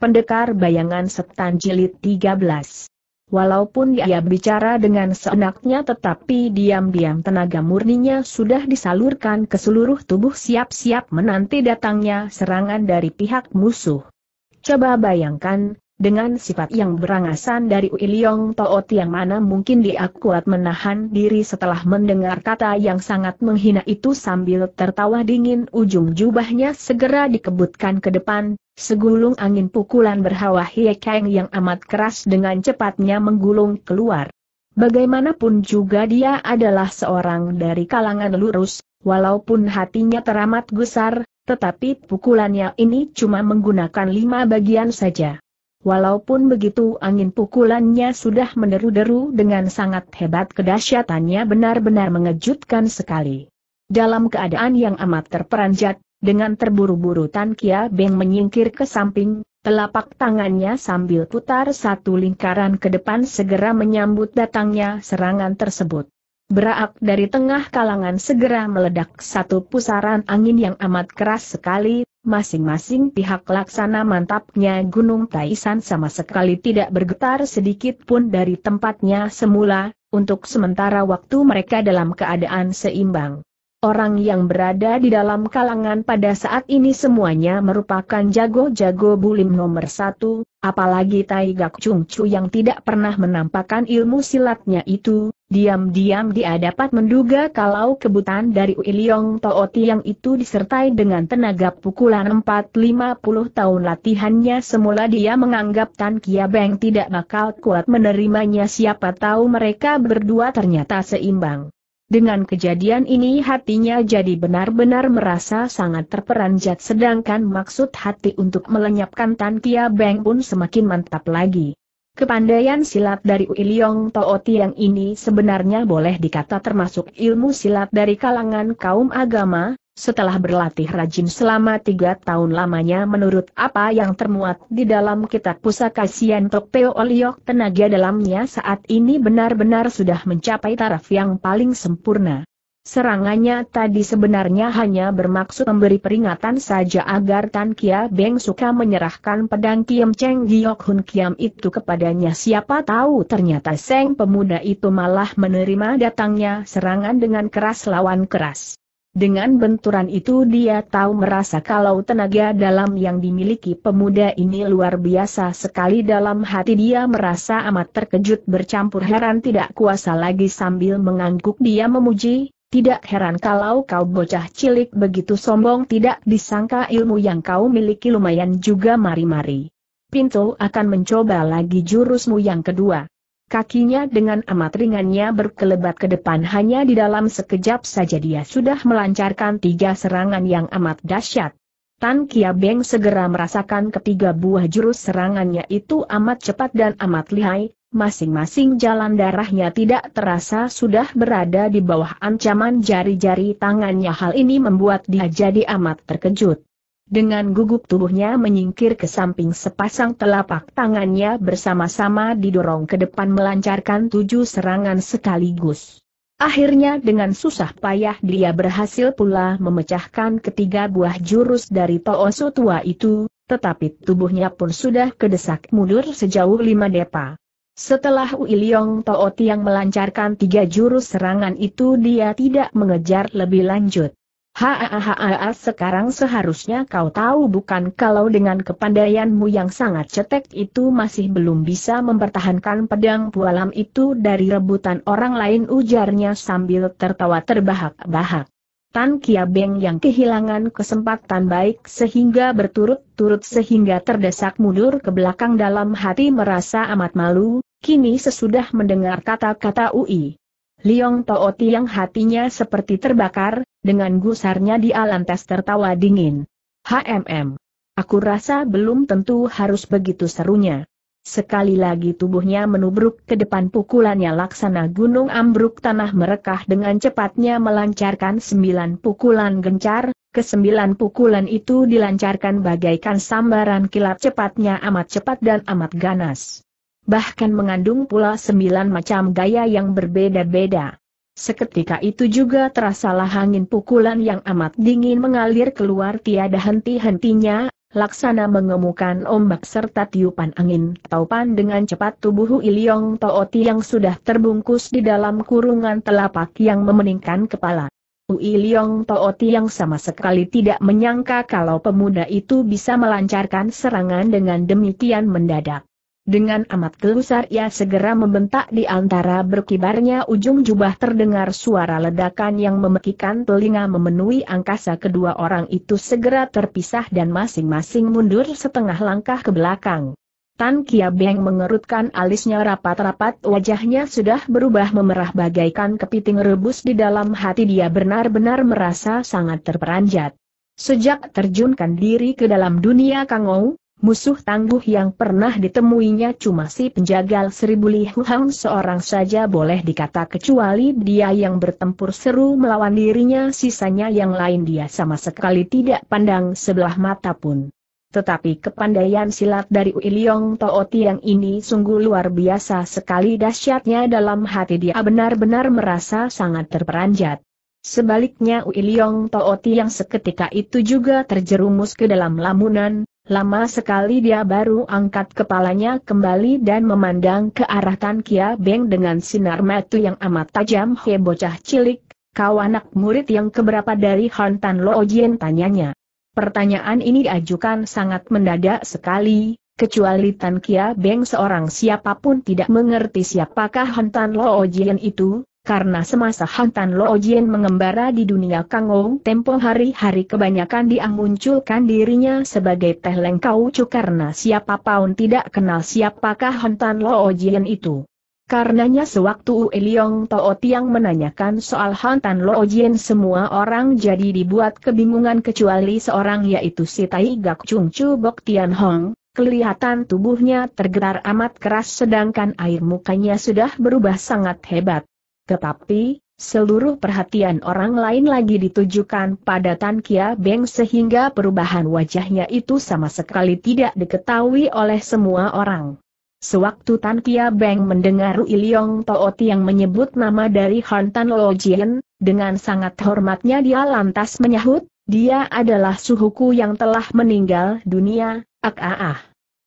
Pendekar Bayangan Setan Jilid 13. Walaupun ia bicara dengan seenaknya tetapi diam-diam tenaga murninya sudah disalurkan ke seluruh tubuh siap-siap menanti datangnya serangan dari pihak musuh. Coba bayangkan, dengan sifat yang berangasan dari Uiliong Toot yang mana mungkin dia kuat menahan diri setelah mendengar kata yang sangat menghina itu sambil tertawa dingin ujung jubahnya segera dikebutkan ke depan, Segulung angin pukulan berhawa Kang yang amat keras dengan cepatnya menggulung keluar. Bagaimanapun juga dia adalah seorang dari kalangan lurus, walaupun hatinya teramat gusar, tetapi pukulannya ini cuma menggunakan lima bagian saja. Walaupun begitu angin pukulannya sudah meneru deru dengan sangat hebat kedahsyatannya benar-benar mengejutkan sekali. Dalam keadaan yang amat terperanjat, dengan terburu-buru Tan Kia Beng menyingkir ke samping, telapak tangannya sambil putar satu lingkaran ke depan segera menyambut datangnya serangan tersebut. Berak dari tengah kalangan segera meledak satu pusaran angin yang amat keras sekali, masing-masing pihak laksana mantapnya Gunung Taisan sama sekali tidak bergetar sedikit pun dari tempatnya semula, untuk sementara waktu mereka dalam keadaan seimbang. Orang yang berada di dalam kalangan pada saat ini semuanya merupakan jago-jago bulim nomor satu, apalagi Taigak Chung Chu yang tidak pernah menampakkan ilmu silatnya itu, diam-diam dia dapat menduga kalau kebutan dari Uiliong Tooti yang itu disertai dengan tenaga pukulan 450 tahun latihannya semula dia menganggap Tan Kia Beng tidak bakal kuat menerimanya siapa tahu mereka berdua ternyata seimbang. Dengan kejadian ini hatinya jadi benar-benar merasa sangat terperanjat sedangkan maksud hati untuk melenyapkan Tan Kia Beng pun semakin mantap lagi. Kepandaian silat dari Uiliong Tooti yang ini sebenarnya boleh dikata termasuk ilmu silat dari kalangan kaum agama, setelah berlatih rajin selama tiga tahun lamanya menurut apa yang termuat di dalam kitab pusaka Sian Tokpeo Oliok tenaga dalamnya saat ini benar-benar sudah mencapai taraf yang paling sempurna. Serangannya tadi sebenarnya hanya bermaksud memberi peringatan saja agar Tan Kia Beng suka menyerahkan pedang Kiem Cheng Giok Hun Kiam itu kepadanya siapa tahu ternyata Seng pemuda itu malah menerima datangnya serangan dengan keras lawan keras. Dengan benturan itu dia tahu merasa kalau tenaga dalam yang dimiliki pemuda ini luar biasa sekali dalam hati dia merasa amat terkejut bercampur heran tidak kuasa lagi sambil mengangguk dia memuji, tidak heran kalau kau bocah cilik begitu sombong tidak disangka ilmu yang kau miliki lumayan juga mari-mari. Pintu akan mencoba lagi jurusmu yang kedua. Kakinya dengan amat ringannya berkelebat ke depan hanya di dalam sekejap saja dia sudah melancarkan tiga serangan yang amat dahsyat. Tan Kia Beng segera merasakan ketiga buah jurus serangannya itu amat cepat dan amat lihai, masing-masing jalan darahnya tidak terasa sudah berada di bawah ancaman jari-jari tangannya hal ini membuat dia jadi amat terkejut. Dengan gugup tubuhnya menyingkir ke samping sepasang telapak tangannya bersama-sama didorong ke depan melancarkan tujuh serangan sekaligus. Akhirnya dengan susah payah dia berhasil pula memecahkan ketiga buah jurus dari Toosu tua itu, tetapi tubuhnya pun sudah kedesak mundur sejauh lima depa. Setelah Uiliong Tooti yang melancarkan tiga jurus serangan itu dia tidak mengejar lebih lanjut. Hahaha sekarang seharusnya kau tahu bukan kalau dengan kepandaianmu yang sangat cetek itu masih belum bisa mempertahankan pedang pualam itu dari rebutan orang lain ujarnya sambil tertawa terbahak-bahak. Tan Kia Beng yang kehilangan kesempatan baik sehingga berturut-turut sehingga terdesak mundur ke belakang dalam hati merasa amat malu, kini sesudah mendengar kata-kata UI. Liong Tao yang hatinya seperti terbakar, dengan gusarnya dia lantas tertawa dingin. HMM. Aku rasa belum tentu harus begitu serunya. Sekali lagi tubuhnya menubruk ke depan pukulannya laksana gunung ambruk tanah merekah dengan cepatnya melancarkan sembilan pukulan gencar, kesembilan pukulan itu dilancarkan bagaikan sambaran kilat cepatnya amat cepat dan amat ganas bahkan mengandung pula sembilan macam gaya yang berbeda-beda. Seketika itu juga terasalah angin pukulan yang amat dingin mengalir keluar tiada henti-hentinya, laksana mengemukan ombak serta tiupan angin taupan dengan cepat tubuh Iliong Tooti yang sudah terbungkus di dalam kurungan telapak yang memeningkan kepala. Ui Tooti yang sama sekali tidak menyangka kalau pemuda itu bisa melancarkan serangan dengan demikian mendadak. Dengan amat gelusar ia segera membentak di antara berkibarnya ujung jubah terdengar suara ledakan yang memekikan telinga memenuhi angkasa kedua orang itu segera terpisah dan masing-masing mundur setengah langkah ke belakang. Tan Kia Beng mengerutkan alisnya rapat-rapat wajahnya sudah berubah memerah bagaikan kepiting rebus di dalam hati dia benar-benar merasa sangat terperanjat. Sejak terjunkan diri ke dalam dunia Kangou, Musuh tangguh yang pernah ditemuinya cuma si penjagal seribu Li Huang seorang saja boleh dikata kecuali dia yang bertempur seru melawan dirinya sisanya yang lain dia sama sekali tidak pandang sebelah mata pun. Tetapi kepandaian silat dari Uiliong Tooti yang ini sungguh luar biasa sekali dahsyatnya dalam hati dia benar-benar merasa sangat terperanjat. Sebaliknya Uiliong Tooti yang seketika itu juga terjerumus ke dalam lamunan, Lama sekali dia baru angkat kepalanya kembali dan memandang ke arah Tan Kia Beng dengan sinar mata yang amat tajam. He bocah cilik, kau anak murid yang keberapa dari Han Tan Lo Jien tanyanya. Pertanyaan ini diajukan sangat mendadak sekali, kecuali Tan Kia Beng seorang siapapun tidak mengerti siapakah Han Tan Lo Jien itu, karena semasa Hantan Lo Jian mengembara di dunia Kangong tempo hari-hari kebanyakan dia munculkan dirinya sebagai Teh Lengkau Cu karena siapa pun tidak kenal siapakah Hantan Lo Jian itu. Karenanya sewaktu Ue Liong Tao Tiang menanyakan soal Hantan Lo Jian semua orang jadi dibuat kebingungan kecuali seorang yaitu si Tai Gak Chung Chu Bok Tian Hong, kelihatan tubuhnya tergetar amat keras sedangkan air mukanya sudah berubah sangat hebat. Tetapi, seluruh perhatian orang lain lagi ditujukan pada Tan Kia Beng sehingga perubahan wajahnya itu sama sekali tidak diketahui oleh semua orang. Sewaktu Tan Kia Beng mendengar Iliong Tooti yang menyebut nama dari Han Tan Lo Jien, dengan sangat hormatnya dia lantas menyahut, dia adalah suhuku yang telah meninggal dunia, ak ah ah.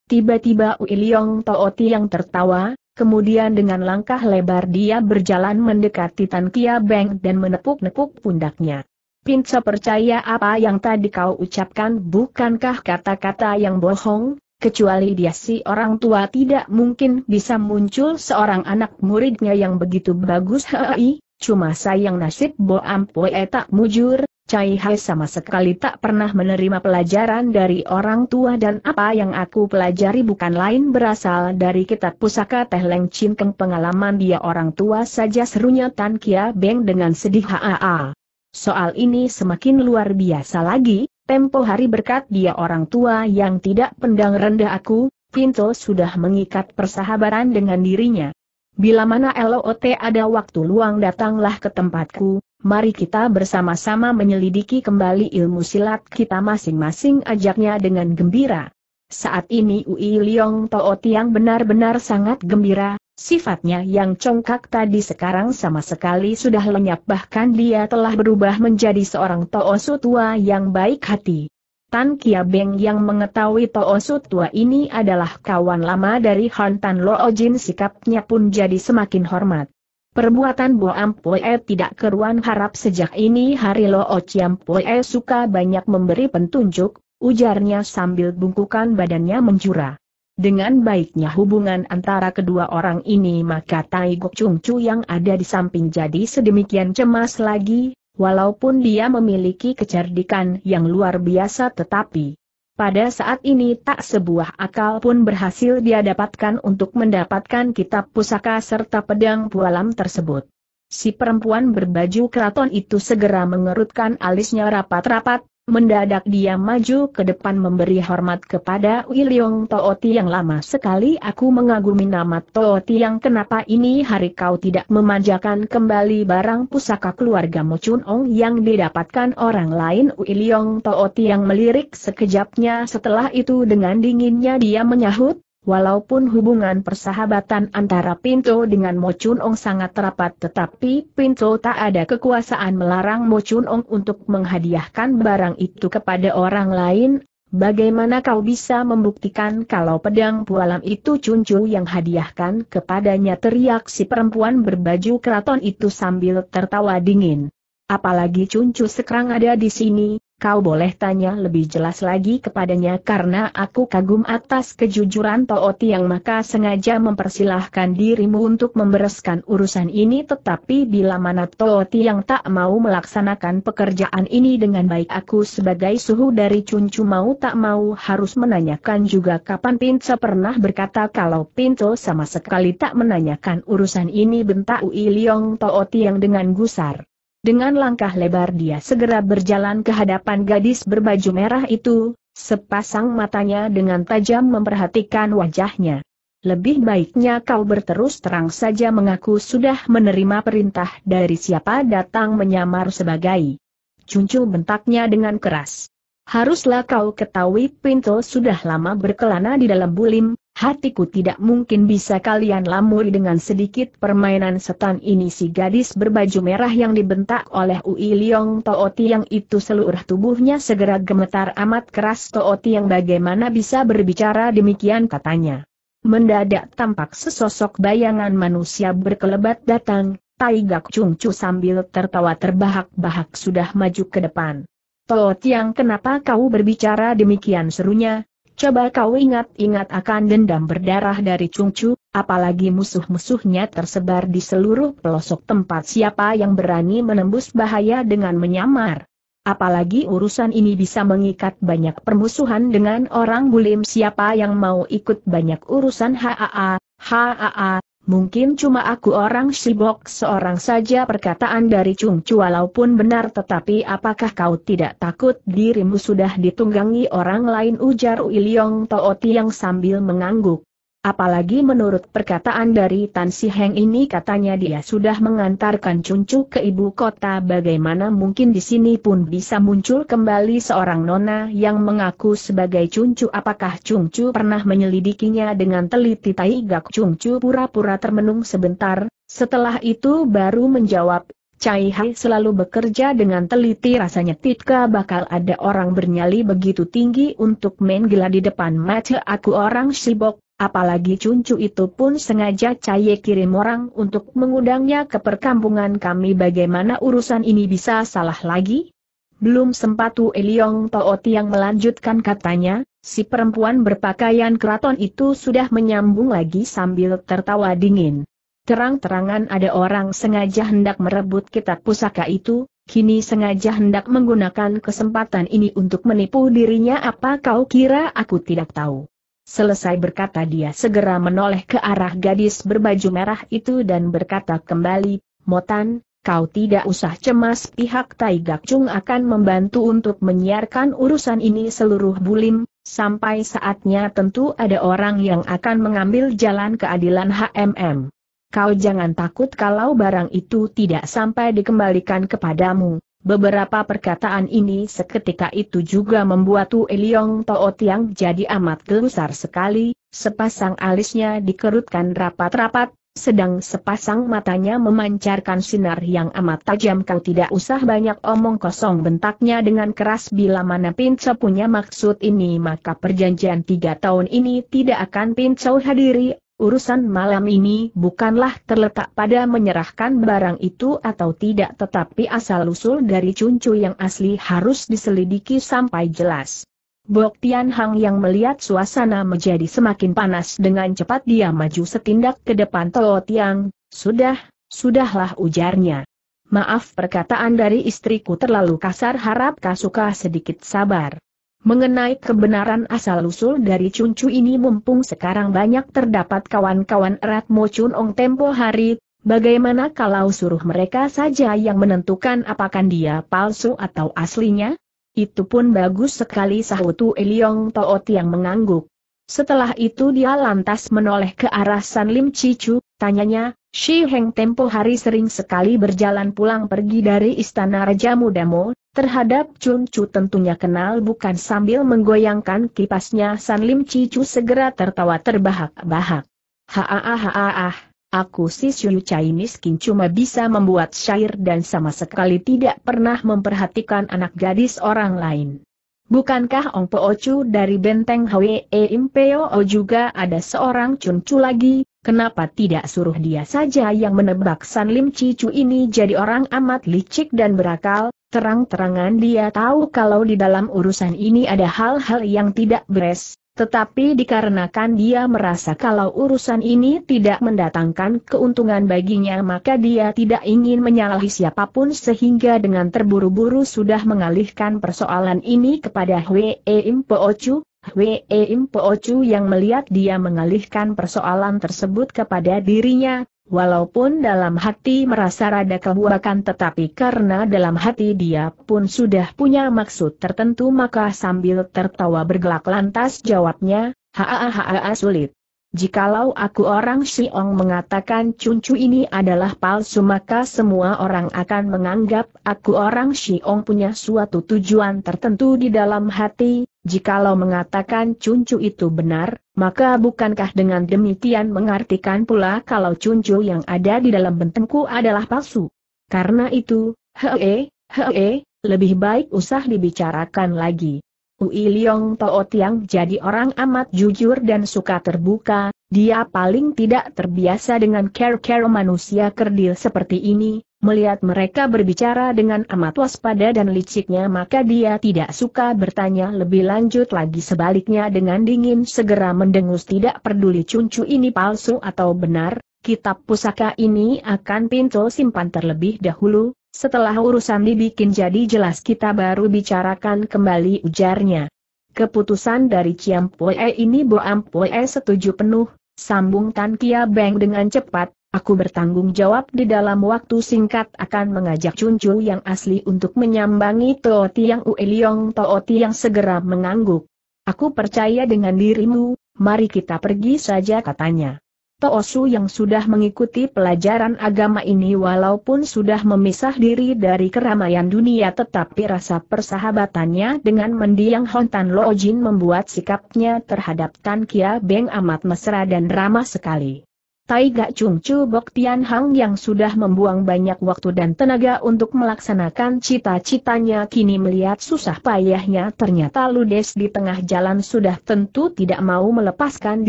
Tiba-tiba Iliong Tooti yang tertawa, Kemudian dengan langkah lebar dia berjalan mendekati Tan Kia Beng dan menepuk-nepuk pundaknya. Pinca percaya apa yang tadi kau ucapkan bukankah kata-kata yang bohong, kecuali dia si orang tua tidak mungkin bisa muncul seorang anak muridnya yang begitu bagus hei, cuma sayang nasib Bo Ampue eh, tak mujur, Cai Hai sama sekali tak pernah menerima pelajaran dari orang tua dan apa yang aku pelajari bukan lain berasal dari kitab pusaka Teh Leng Chin Keng pengalaman dia orang tua saja serunya Tan Kia Beng dengan sedih haa. Soal ini semakin luar biasa lagi, tempo hari berkat dia orang tua yang tidak pendang rendah aku, Pinto sudah mengikat persahabaran dengan dirinya. Bila mana LOT ada waktu luang datanglah ke tempatku, mari kita bersama-sama menyelidiki kembali ilmu silat kita masing-masing ajaknya dengan gembira. Saat ini Ui Liong Toh Tiang benar-benar sangat gembira, sifatnya yang congkak tadi sekarang sama sekali sudah lenyap bahkan dia telah berubah menjadi seorang Toh Su tua yang baik hati. Tan Kia Beng yang mengetahui Toh Su tua ini adalah kawan lama dari Han Tan Lo Jin sikapnya pun jadi semakin hormat. Perbuatan Bo Ampue tidak keruan harap sejak ini hari Lo Chiampue suka banyak memberi petunjuk, ujarnya sambil bungkukan badannya menjura. Dengan baiknya hubungan antara kedua orang ini maka Tai Gok Chung Chu yang ada di samping jadi sedemikian cemas lagi, walaupun dia memiliki kecerdikan yang luar biasa tetapi pada saat ini tak sebuah akal pun berhasil dia dapatkan untuk mendapatkan kitab pusaka serta pedang pualam tersebut. Si perempuan berbaju keraton itu segera mengerutkan alisnya rapat-rapat, Mendadak dia maju ke depan memberi hormat kepada Wiliong Tooti yang lama sekali aku mengagumi nama Tooti yang kenapa ini hari kau tidak memanjakan kembali barang pusaka keluarga Chun Ong yang didapatkan orang lain Wiliong Tooti yang melirik sekejapnya setelah itu dengan dinginnya dia menyahut, Walaupun hubungan persahabatan antara Pinto dengan Mo Chun Ong sangat rapat tetapi Pinto tak ada kekuasaan melarang Mo Chun Ong untuk menghadiahkan barang itu kepada orang lain, bagaimana kau bisa membuktikan kalau pedang pualam itu Chun Chu yang hadiahkan kepadanya teriak si perempuan berbaju keraton itu sambil tertawa dingin. Apalagi Chun Chu sekarang ada di sini, Kau boleh tanya lebih jelas lagi kepadanya karena aku kagum atas kejujuran Tooti yang maka sengaja mempersilahkan dirimu untuk membereskan urusan ini tetapi bila mana Tooti yang tak mau melaksanakan pekerjaan ini dengan baik aku sebagai suhu dari Cuncu mau tak mau harus menanyakan juga kapan Pinto pernah berkata kalau Pinto sama sekali tak menanyakan urusan ini bentak Ui Liong Tooti yang dengan gusar. Dengan langkah lebar dia segera berjalan ke hadapan gadis berbaju merah itu, sepasang matanya dengan tajam memperhatikan wajahnya. Lebih baiknya kau berterus terang saja mengaku sudah menerima perintah dari siapa datang menyamar sebagai. Cuncul bentaknya dengan keras. Haruslah kau ketahui Pinto sudah lama berkelana di dalam bulim, hatiku tidak mungkin bisa kalian lamuri dengan sedikit permainan setan ini si gadis berbaju merah yang dibentak oleh Ui Liong Tooti yang itu seluruh tubuhnya segera gemetar amat keras Tooti yang bagaimana bisa berbicara demikian katanya. Mendadak tampak sesosok bayangan manusia berkelebat datang, Tai Gak Chung Chu sambil tertawa terbahak-bahak sudah maju ke depan. Toh Tiang kenapa kau berbicara demikian serunya? Coba kau ingat-ingat akan dendam berdarah dari Cungcu, apalagi musuh-musuhnya tersebar di seluruh pelosok tempat siapa yang berani menembus bahaya dengan menyamar. Apalagi urusan ini bisa mengikat banyak permusuhan dengan orang bulim siapa yang mau ikut banyak urusan HAA, HAA, Mungkin cuma aku orang sibok seorang saja perkataan dari Chung Chua pun benar tetapi apakah kau tidak takut dirimu sudah ditunggangi orang lain ujar Uiliong Tooti yang sambil mengangguk. Apalagi menurut perkataan dari Tan Si Heng ini katanya dia sudah mengantarkan Cuncu ke ibu kota bagaimana mungkin di sini pun bisa muncul kembali seorang nona yang mengaku sebagai Cuncu apakah Cuncu pernah menyelidikinya dengan teliti tai gak Cuncu pura-pura termenung sebentar, setelah itu baru menjawab, Cai Hai selalu bekerja dengan teliti rasanya Titka bakal ada orang bernyali begitu tinggi untuk main gila di depan mata aku orang sibok Apalagi cuncu itu pun sengaja Caye kirim orang untuk mengundangnya ke perkampungan kami bagaimana urusan ini bisa salah lagi? Belum sempat Tu Eliong Tooti yang melanjutkan katanya, si perempuan berpakaian keraton itu sudah menyambung lagi sambil tertawa dingin. Terang-terangan ada orang sengaja hendak merebut kitab pusaka itu, kini sengaja hendak menggunakan kesempatan ini untuk menipu dirinya apa kau kira aku tidak tahu. Selesai berkata dia segera menoleh ke arah gadis berbaju merah itu dan berkata kembali, Motan, kau tidak usah cemas pihak Tai Chung akan membantu untuk menyiarkan urusan ini seluruh bulim, sampai saatnya tentu ada orang yang akan mengambil jalan keadilan HMM. Kau jangan takut kalau barang itu tidak sampai dikembalikan kepadamu, Beberapa perkataan ini seketika itu juga membuat Tu Eliong Toh Tiang jadi amat gelusar sekali, sepasang alisnya dikerutkan rapat-rapat, sedang sepasang matanya memancarkan sinar yang amat tajam kau tidak usah banyak omong kosong bentaknya dengan keras bila mana Pinco punya maksud ini maka perjanjian tiga tahun ini tidak akan Pinco hadiri urusan malam ini bukanlah terletak pada menyerahkan barang itu atau tidak tetapi asal-usul dari cuncu yang asli harus diselidiki sampai jelas. Bok Tian Hang yang melihat suasana menjadi semakin panas dengan cepat dia maju setindak ke depan Tuo Tiang, sudah, sudahlah ujarnya. Maaf perkataan dari istriku terlalu kasar harap Kasuka sedikit sabar. Mengenai kebenaran asal-usul dari cuncu ini mumpung sekarang banyak terdapat kawan-kawan erat Mo Chun Ong tempo hari, bagaimana kalau suruh mereka saja yang menentukan apakah dia palsu atau aslinya? Itu pun bagus sekali sahutu Eliong Toot yang mengangguk. Setelah itu dia lantas menoleh ke arah San Lim Cicu, tanyanya, Shi Heng tempo hari sering sekali berjalan pulang pergi dari istana Raja Mudamo, terhadap Chun Chu tentunya kenal bukan sambil menggoyangkan kipasnya San Lim Chu segera tertawa terbahak-bahak. Haa haa ah, aku si Shuyu miskin cuma bisa membuat syair dan sama sekali tidak pernah memperhatikan anak gadis orang lain. Bukankah Ong Po Chu dari benteng Hwe Impeo juga ada seorang Chun Chu lagi, Kenapa tidak suruh dia saja yang menebak San Lim Cicu ini jadi orang amat licik dan berakal, terang-terangan dia tahu kalau di dalam urusan ini ada hal-hal yang tidak beres, tetapi dikarenakan dia merasa kalau urusan ini tidak mendatangkan keuntungan baginya maka dia tidak ingin menyalahi siapapun sehingga dengan terburu-buru sudah mengalihkan persoalan ini kepada Hwee Im Poochu, Hwee Im Chu yang melihat dia mengalihkan persoalan tersebut kepada dirinya, walaupun dalam hati merasa rada kebuakan tetapi karena dalam hati dia pun sudah punya maksud tertentu maka sambil tertawa bergelak lantas jawabnya, haa haa sulit. Jikalau aku orang Xiong mengatakan cuncu ini adalah palsu maka semua orang akan menganggap aku orang Xiong punya suatu tujuan tertentu di dalam hati, jikalau mengatakan cuncu itu benar, maka bukankah dengan demikian mengartikan pula kalau cuncu yang ada di dalam bentengku adalah palsu? Karena itu, hee, hee, lebih baik usah dibicarakan lagi. Ui Liong Tao Tiang jadi orang amat jujur dan suka terbuka, dia paling tidak terbiasa dengan care-care manusia kerdil seperti ini, melihat mereka berbicara dengan amat waspada dan liciknya maka dia tidak suka bertanya lebih lanjut lagi sebaliknya dengan dingin segera mendengus tidak peduli cuncu ini palsu atau benar, kitab pusaka ini akan pintu simpan terlebih dahulu, setelah urusan dibikin jadi jelas kita baru bicarakan kembali ujarnya. Keputusan dari Ciam Poe ini Poe setuju penuh, sambung Kia Beng dengan cepat, Aku bertanggung jawab di dalam waktu singkat akan mengajak Chuncu yang asli untuk menyambangi Tooti yang Ueliong Tooti yang segera mengangguk. Aku percaya dengan dirimu, mari kita pergi saja katanya. Toosu yang sudah mengikuti pelajaran agama ini walaupun sudah memisah diri dari keramaian dunia tetapi rasa persahabatannya dengan mendiang Hontan Loojin membuat sikapnya terhadap Tan Kia Beng amat mesra dan ramah sekali. Tai Gak Chung Chu Bok Tian Hang yang sudah membuang banyak waktu dan tenaga untuk melaksanakan cita-citanya kini melihat susah payahnya ternyata Ludes di tengah jalan sudah tentu tidak mau melepaskan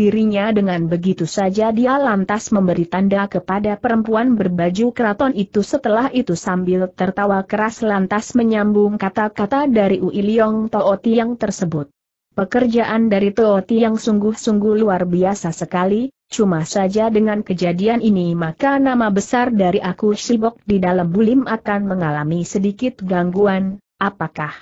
dirinya dengan begitu saja dia lantas memberi tanda kepada perempuan berbaju keraton itu setelah itu sambil tertawa keras lantas menyambung kata-kata dari Ui Liong Tooti yang tersebut. Pekerjaan dari Tooti yang sungguh-sungguh luar biasa sekali, cuma saja dengan kejadian ini maka nama besar dari aku Shibok di dalam bulim akan mengalami sedikit gangguan, apakah?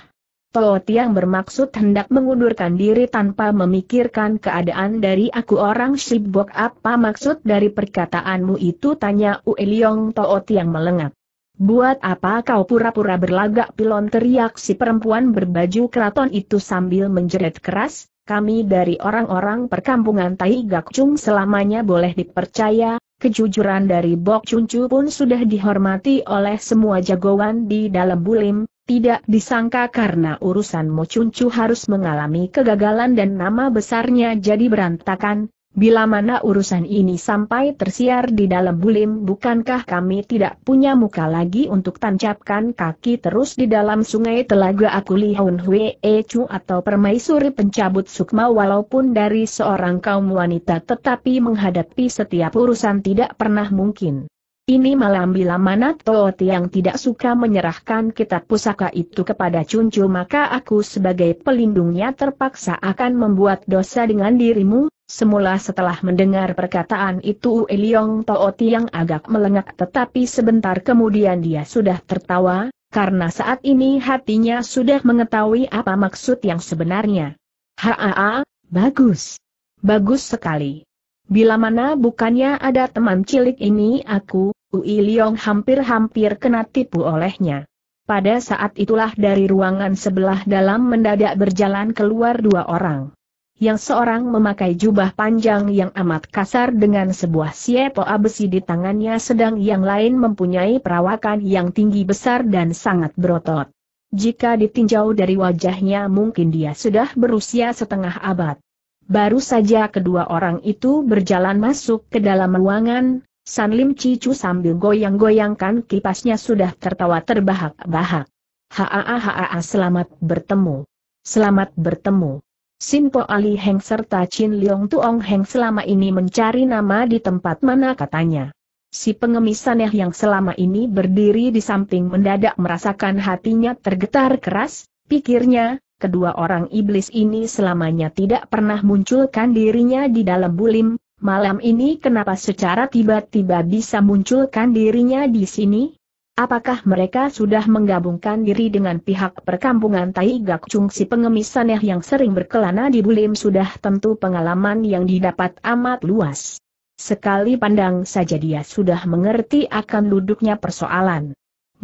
Tooti yang bermaksud hendak mengundurkan diri tanpa memikirkan keadaan dari aku orang Shibok apa maksud dari perkataanmu itu tanya Ueliong Tooti yang melengak. Buat apa kau pura-pura berlagak pilon teriak si perempuan berbaju keraton itu sambil menjerit keras, kami dari orang-orang perkampungan Tai Gakcung selamanya boleh dipercaya, kejujuran dari Bok Cuncu pun sudah dihormati oleh semua jagoan di dalam bulim, tidak disangka karena urusan Mo Cuncu harus mengalami kegagalan dan nama besarnya jadi berantakan, Bila mana urusan ini sampai tersiar di dalam bulim bukankah kami tidak punya muka lagi untuk tancapkan kaki terus di dalam sungai telaga aku Lihun Hwe e Chu atau permaisuri pencabut sukma walaupun dari seorang kaum wanita tetapi menghadapi setiap urusan tidak pernah mungkin. Ini malam bila mana Toh yang tidak suka menyerahkan kitab pusaka itu kepada Cuncu maka aku sebagai pelindungnya terpaksa akan membuat dosa dengan dirimu. Semula setelah mendengar perkataan itu Liong Toh yang agak melengak tetapi sebentar kemudian dia sudah tertawa, karena saat ini hatinya sudah mengetahui apa maksud yang sebenarnya. Haa, bagus. Bagus sekali. Bila mana bukannya ada teman cilik ini aku, Ui Liong hampir-hampir kena tipu olehnya. Pada saat itulah dari ruangan sebelah dalam mendadak berjalan keluar dua orang. Yang seorang memakai jubah panjang yang amat kasar dengan sebuah siepoa besi di tangannya sedang yang lain mempunyai perawakan yang tinggi besar dan sangat berotot. Jika ditinjau dari wajahnya mungkin dia sudah berusia setengah abad. Baru saja kedua orang itu berjalan masuk ke dalam ruangan, San Lim Cicu sambil goyang-goyangkan kipasnya sudah tertawa terbahak-bahak. Haa haa selamat bertemu. Selamat bertemu. Simpo Ali Heng serta Chin Leong Tuong Heng selama ini mencari nama di tempat mana katanya. Si pengemis saneh yang selama ini berdiri di samping mendadak merasakan hatinya tergetar keras, pikirnya, kedua orang iblis ini selamanya tidak pernah munculkan dirinya di dalam bulim, malam ini kenapa secara tiba-tiba bisa munculkan dirinya di sini? Apakah mereka sudah menggabungkan diri dengan pihak perkampungan Tai Gak Chung si pengemis saneh yang sering berkelana di Bulim sudah tentu pengalaman yang didapat amat luas. Sekali pandang saja dia sudah mengerti akan duduknya persoalan.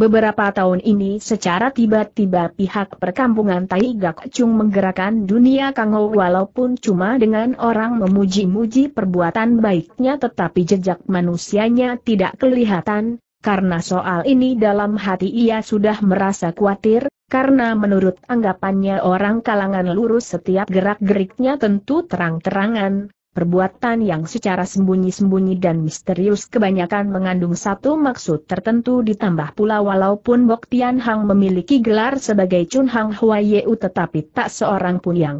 Beberapa tahun ini secara tiba-tiba pihak perkampungan Tai Gak Chung menggerakkan dunia Kangou walaupun cuma dengan orang memuji-muji perbuatan baiknya tetapi jejak manusianya tidak kelihatan, karena soal ini dalam hati ia sudah merasa khawatir, karena menurut anggapannya orang kalangan lurus setiap gerak-geriknya tentu terang-terangan, Perbuatan yang secara sembunyi-sembunyi dan misterius kebanyakan mengandung satu maksud tertentu ditambah pula walaupun Bok Tian Hang memiliki gelar sebagai Chun Hang Yeu tetapi tak seorang pun yang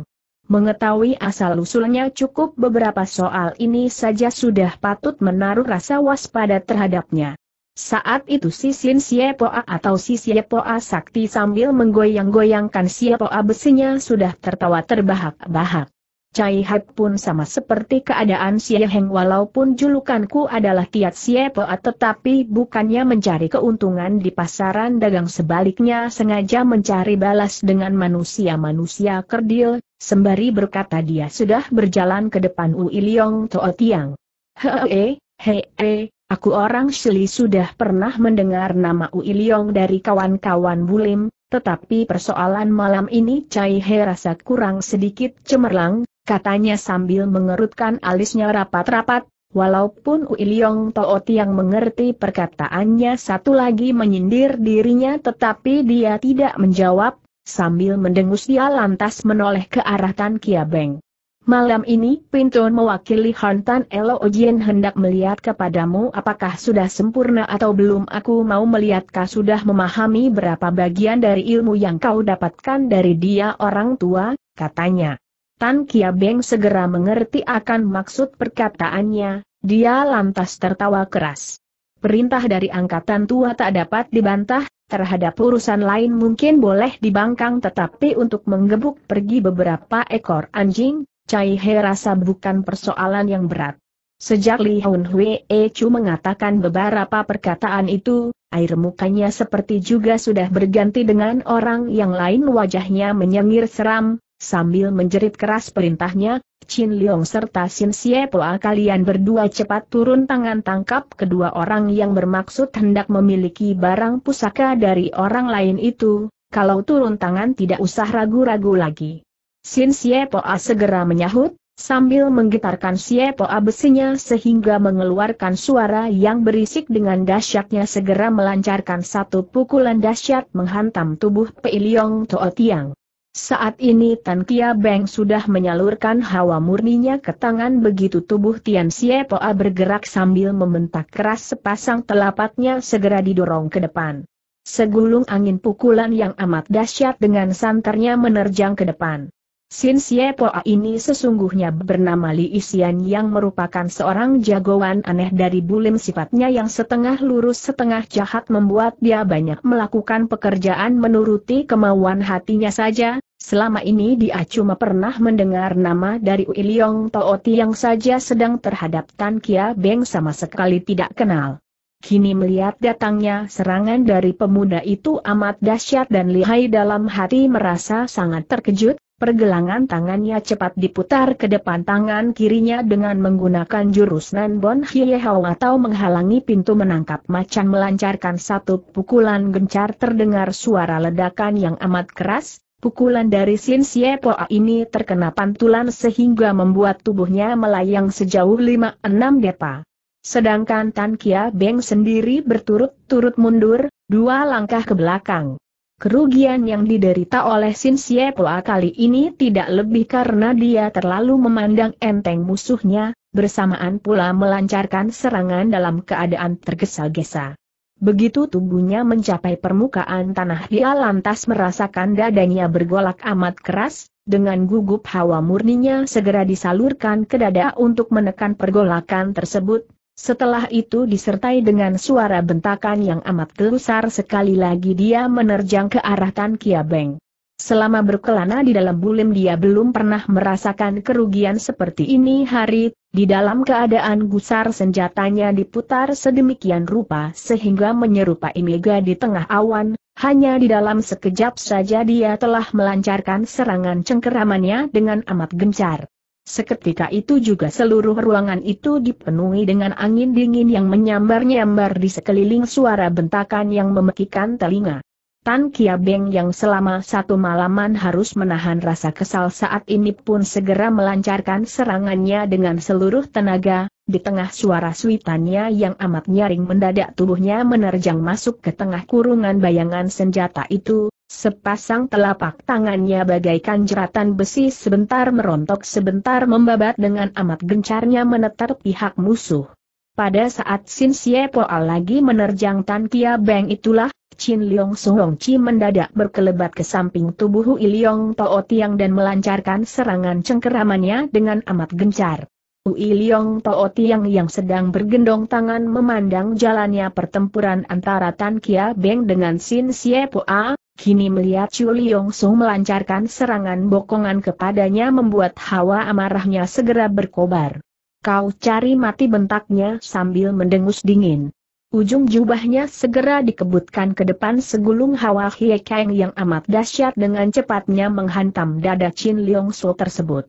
mengetahui asal-usulnya cukup beberapa soal ini saja sudah patut menaruh rasa waspada terhadapnya. Saat itu si Sin Siepoa atau si Siepoa Sakti sambil menggoyang-goyangkan Siepoa besinya sudah tertawa terbahak-bahak. Cai Hat pun sama seperti keadaan Xie Heng walaupun julukanku adalah Kiat Xie Poa tetapi bukannya mencari keuntungan di pasaran dagang sebaliknya sengaja mencari balas dengan manusia-manusia kerdil, sembari berkata dia sudah berjalan ke depan Ui Liong Toa Tiang. Hee, aku orang Shili sudah pernah mendengar nama Ui Liong dari kawan-kawan Bulim, tetapi persoalan malam ini Cai He rasa kurang sedikit cemerlang, katanya sambil mengerutkan alisnya rapat-rapat, Walaupun Uiliong Tooti yang mengerti perkataannya satu lagi menyindir dirinya tetapi dia tidak menjawab, sambil mendengus dia lantas menoleh ke arah Tan kia Beng. Malam ini Pintun mewakili Hantan Elo ojian hendak melihat kepadamu apakah sudah sempurna atau belum aku mau melihat kau sudah memahami berapa bagian dari ilmu yang kau dapatkan dari dia orang tua, katanya. Tan Kia Beng segera mengerti akan maksud perkataannya, dia lantas tertawa keras. Perintah dari angkatan tua tak dapat dibantah, terhadap urusan lain mungkin boleh dibangkang tetapi untuk menggebuk pergi beberapa ekor anjing, Cai He rasa bukan persoalan yang berat. Sejak Li Hun Hui e Chu mengatakan beberapa perkataan itu, air mukanya seperti juga sudah berganti dengan orang yang lain wajahnya menyengir seram, Sambil menjerit keras perintahnya, Chin Leong serta Sin Siepoa kalian berdua cepat turun tangan tangkap kedua orang yang bermaksud hendak memiliki barang pusaka dari orang lain itu, kalau turun tangan tidak usah ragu-ragu lagi. Sin Siepoa segera menyahut, sambil menggetarkan Siepoa besinya sehingga mengeluarkan suara yang berisik dengan dahsyatnya segera melancarkan satu pukulan dahsyat menghantam tubuh Pei Liong Toa Tiang. Saat ini Tan Kia Beng sudah menyalurkan hawa murninya ke tangan begitu tubuh Tian Xie PoA bergerak sambil membentak keras sepasang telapaknya segera didorong ke depan. Segulung angin pukulan yang amat dahsyat dengan santernya menerjang ke depan. Sin Xie Poa ini sesungguhnya bernama Li Isian yang merupakan seorang jagoan aneh dari bulim sifatnya yang setengah lurus setengah jahat membuat dia banyak melakukan pekerjaan menuruti kemauan hatinya saja, selama ini dia cuma pernah mendengar nama dari Ui Liong Tooti yang saja sedang terhadap Tan Kia Beng sama sekali tidak kenal. Kini melihat datangnya serangan dari pemuda itu amat dahsyat dan lihai dalam hati merasa sangat terkejut, Pergelangan tangannya cepat diputar ke depan tangan kirinya dengan menggunakan jurus Nanbon Hiehao atau menghalangi pintu menangkap macan melancarkan satu pukulan gencar terdengar suara ledakan yang amat keras, pukulan dari Sin Xie Poa ini terkena pantulan sehingga membuat tubuhnya melayang sejauh lima enam depa. Sedangkan Tan Kia Beng sendiri berturut-turut mundur, dua langkah ke belakang. Kerugian yang diderita oleh Sin Siepoa kali ini tidak lebih karena dia terlalu memandang enteng musuhnya, bersamaan pula melancarkan serangan dalam keadaan tergesa-gesa. Begitu tubuhnya mencapai permukaan tanah dia lantas merasakan dadanya bergolak amat keras, dengan gugup hawa murninya segera disalurkan ke dada untuk menekan pergolakan tersebut, setelah itu disertai dengan suara bentakan yang amat gelusar sekali lagi dia menerjang ke arah Tan Kia Beng. Selama berkelana di dalam bulim dia belum pernah merasakan kerugian seperti ini hari, di dalam keadaan gusar senjatanya diputar sedemikian rupa sehingga menyerupai mega di tengah awan, hanya di dalam sekejap saja dia telah melancarkan serangan cengkeramannya dengan amat gencar. Seketika itu juga seluruh ruangan itu dipenuhi dengan angin dingin yang menyambar-nyambar di sekeliling suara bentakan yang memekikan telinga. Tan Kia Beng yang selama satu malaman harus menahan rasa kesal saat ini pun segera melancarkan serangannya dengan seluruh tenaga, di tengah suara suitannya yang amat nyaring mendadak tubuhnya menerjang masuk ke tengah kurungan bayangan senjata itu, Sepasang telapak tangannya bagaikan jeratan besi sebentar merontok sebentar membabat dengan amat gencarnya menetar pihak musuh. Pada saat Sin Xie Poal lagi menerjang Tan Kia Beng itulah, Chin Leong Suhong Chi mendadak berkelebat ke samping tubuh Hui Leong To'o Tiang dan melancarkan serangan cengkeramannya dengan amat gencar. Ui Liong Tao Tiang yang sedang bergendong tangan memandang jalannya pertempuran antara Tan Kia Beng dengan Sin Xie Poa, kini melihat Chu Liong Su melancarkan serangan bokongan kepadanya membuat hawa amarahnya segera berkobar. Kau cari mati bentaknya sambil mendengus dingin. Ujung jubahnya segera dikebutkan ke depan segulung hawa Hie Kang yang amat dahsyat dengan cepatnya menghantam dada Chin Leong Su tersebut.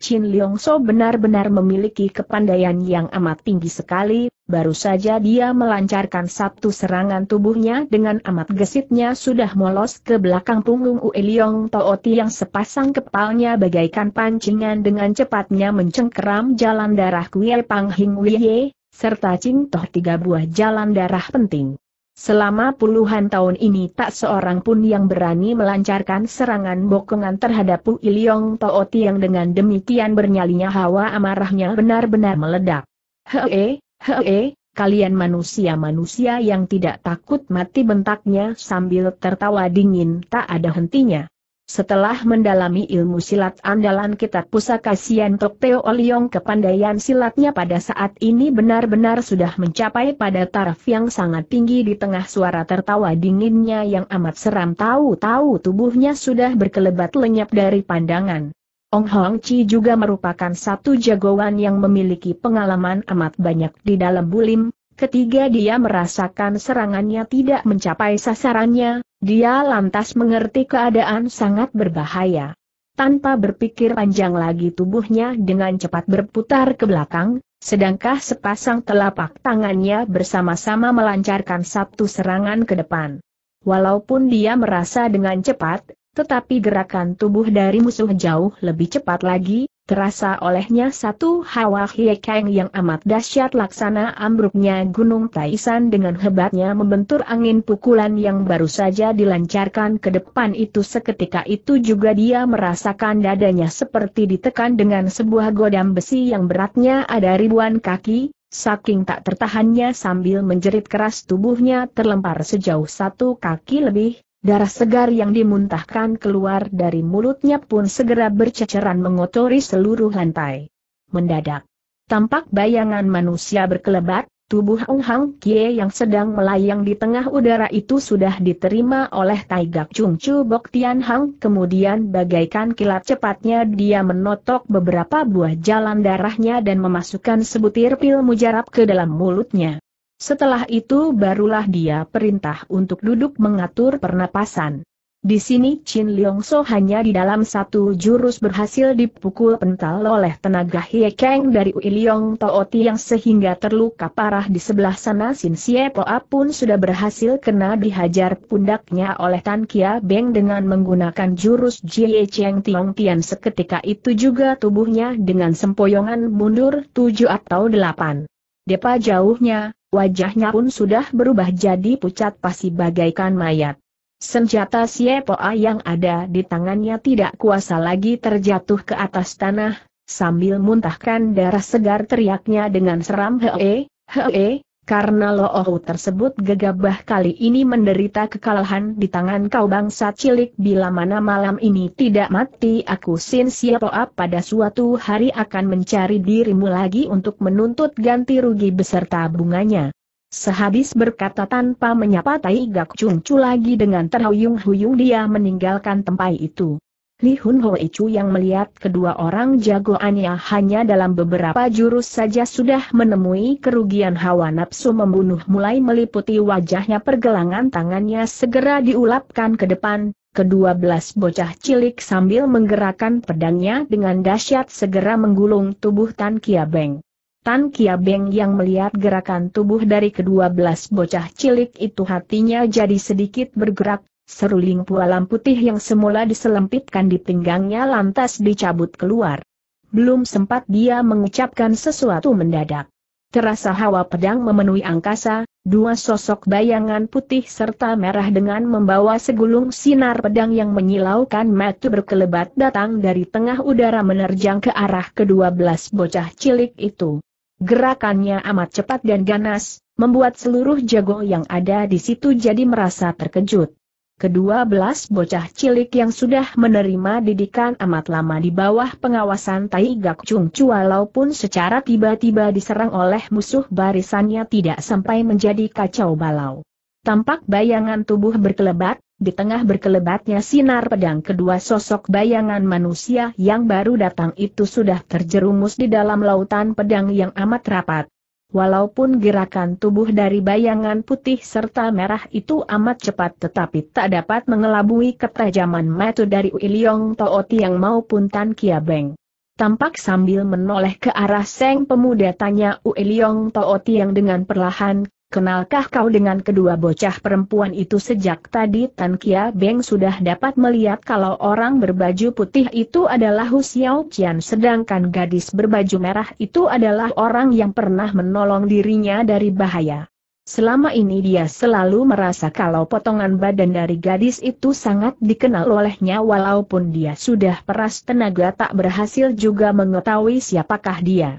Chin Leong So benar-benar memiliki kepandaian yang amat tinggi sekali, baru saja dia melancarkan satu serangan tubuhnya dengan amat gesitnya sudah molos ke belakang punggung Ue Leong Tooti yang sepasang kepalnya bagaikan pancingan dengan cepatnya mencengkeram jalan darah Kuei Pang Hing Ye, serta Ching Toh tiga buah jalan darah penting. Selama puluhan tahun ini tak seorang pun yang berani melancarkan serangan bokongan terhadap Pu Iliong Tooti yang dengan demikian bernyalinya hawa amarahnya benar-benar meledak. Hee, hee, kalian manusia-manusia yang tidak takut mati bentaknya sambil tertawa dingin tak ada hentinya. Setelah mendalami ilmu silat andalan kitab pusaka Sian Tok Teo Oliong kepandaian silatnya pada saat ini benar-benar sudah mencapai pada taraf yang sangat tinggi di tengah suara tertawa dinginnya yang amat seram tahu-tahu tubuhnya sudah berkelebat lenyap dari pandangan. Ong Hong Chi juga merupakan satu jagoan yang memiliki pengalaman amat banyak di dalam bulim, Ketiga dia merasakan serangannya tidak mencapai sasarannya, dia lantas mengerti keadaan sangat berbahaya. Tanpa berpikir panjang lagi tubuhnya dengan cepat berputar ke belakang, sedangkan sepasang telapak tangannya bersama-sama melancarkan satu serangan ke depan. Walaupun dia merasa dengan cepat, tetapi gerakan tubuh dari musuh jauh lebih cepat lagi, Terasa olehnya satu hawa hiekeng yang amat dahsyat laksana ambruknya Gunung Taisan dengan hebatnya membentur angin pukulan yang baru saja dilancarkan ke depan itu seketika itu juga dia merasakan dadanya seperti ditekan dengan sebuah godam besi yang beratnya ada ribuan kaki, saking tak tertahannya sambil menjerit keras tubuhnya terlempar sejauh satu kaki lebih, Darah segar yang dimuntahkan keluar dari mulutnya pun segera berceceran mengotori seluruh lantai. Mendadak, tampak bayangan manusia berkelebat, tubuh Ong Hang Kie yang sedang melayang di tengah udara itu sudah diterima oleh Taigak Chung Chu Bok Tian Hang. Kemudian bagaikan kilat cepatnya dia menotok beberapa buah jalan darahnya dan memasukkan sebutir pil mujarab ke dalam mulutnya. Setelah itu barulah dia perintah untuk duduk mengatur pernapasan. Di sini Chin Leong So hanya di dalam satu jurus berhasil dipukul pental oleh tenaga Hie Kang dari Ui Leong Tooti yang sehingga terluka parah di sebelah sana Sin Xie Poa pun sudah berhasil kena dihajar pundaknya oleh Tan Kia Beng dengan menggunakan jurus Jie Cheng Tiong Tian seketika itu juga tubuhnya dengan sempoyongan mundur tujuh atau delapan. Depa jauhnya, Wajahnya pun sudah berubah jadi pucat pasi bagaikan mayat. Senjata siapa yang ada di tangannya tidak kuasa lagi terjatuh ke atas tanah, sambil muntahkan darah segar teriaknya dengan seram hee, hee, karena Loohu tersebut gegabah kali ini menderita kekalahan di tangan kau bangsa cilik bila mana malam ini tidak mati aku sin siapa pada suatu hari akan mencari dirimu lagi untuk menuntut ganti rugi beserta bunganya. Sehabis berkata tanpa menyapa Tai Gak Chung Chu lagi dengan terhuyung-huyung dia meninggalkan tempat itu. Li Hun Ho Ichu yang melihat kedua orang jagoannya hanya dalam beberapa jurus saja sudah menemui kerugian hawa nafsu membunuh mulai meliputi wajahnya pergelangan tangannya segera diulapkan ke depan, kedua belas bocah cilik sambil menggerakkan pedangnya dengan dahsyat segera menggulung tubuh Tan Kia Beng. Tan Kia Beng yang melihat gerakan tubuh dari kedua belas bocah cilik itu hatinya jadi sedikit bergerak, Seruling pualam putih yang semula diselempitkan di pinggangnya lantas dicabut keluar. Belum sempat dia mengucapkan sesuatu mendadak. Terasa hawa pedang memenuhi angkasa, dua sosok bayangan putih serta merah dengan membawa segulung sinar pedang yang menyilaukan mata berkelebat datang dari tengah udara menerjang ke arah kedua belas bocah cilik itu. Gerakannya amat cepat dan ganas, membuat seluruh jago yang ada di situ jadi merasa terkejut kedua belas bocah cilik yang sudah menerima didikan amat lama di bawah pengawasan Tai Gak Chung Chu walaupun secara tiba-tiba diserang oleh musuh barisannya tidak sampai menjadi kacau balau. Tampak bayangan tubuh berkelebat, di tengah berkelebatnya sinar pedang kedua sosok bayangan manusia yang baru datang itu sudah terjerumus di dalam lautan pedang yang amat rapat, Walaupun gerakan tubuh dari bayangan putih serta merah itu amat cepat tetapi tak dapat mengelabui ketajaman mata dari Uiliong Tao Tiang maupun Tan Kia Beng. Tampak sambil menoleh ke arah Seng Pemuda tanya Uiliong Tao Tiang dengan perlahan, Kenalkah kau dengan kedua bocah perempuan itu sejak tadi Tan Kia Beng sudah dapat melihat kalau orang berbaju putih itu adalah Hu Xiao Qian sedangkan gadis berbaju merah itu adalah orang yang pernah menolong dirinya dari bahaya. Selama ini dia selalu merasa kalau potongan badan dari gadis itu sangat dikenal olehnya walaupun dia sudah peras tenaga tak berhasil juga mengetahui siapakah dia.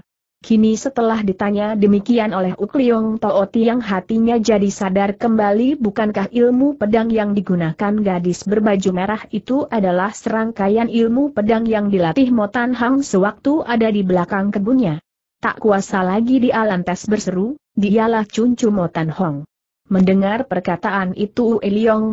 Kini setelah ditanya demikian oleh Ukliong Tooti yang hatinya jadi sadar kembali bukankah ilmu pedang yang digunakan gadis berbaju merah itu adalah serangkaian ilmu pedang yang dilatih Motan Hang sewaktu ada di belakang kebunnya. Tak kuasa lagi di alantes berseru, dialah cuncu Motan Hong. Mendengar perkataan itu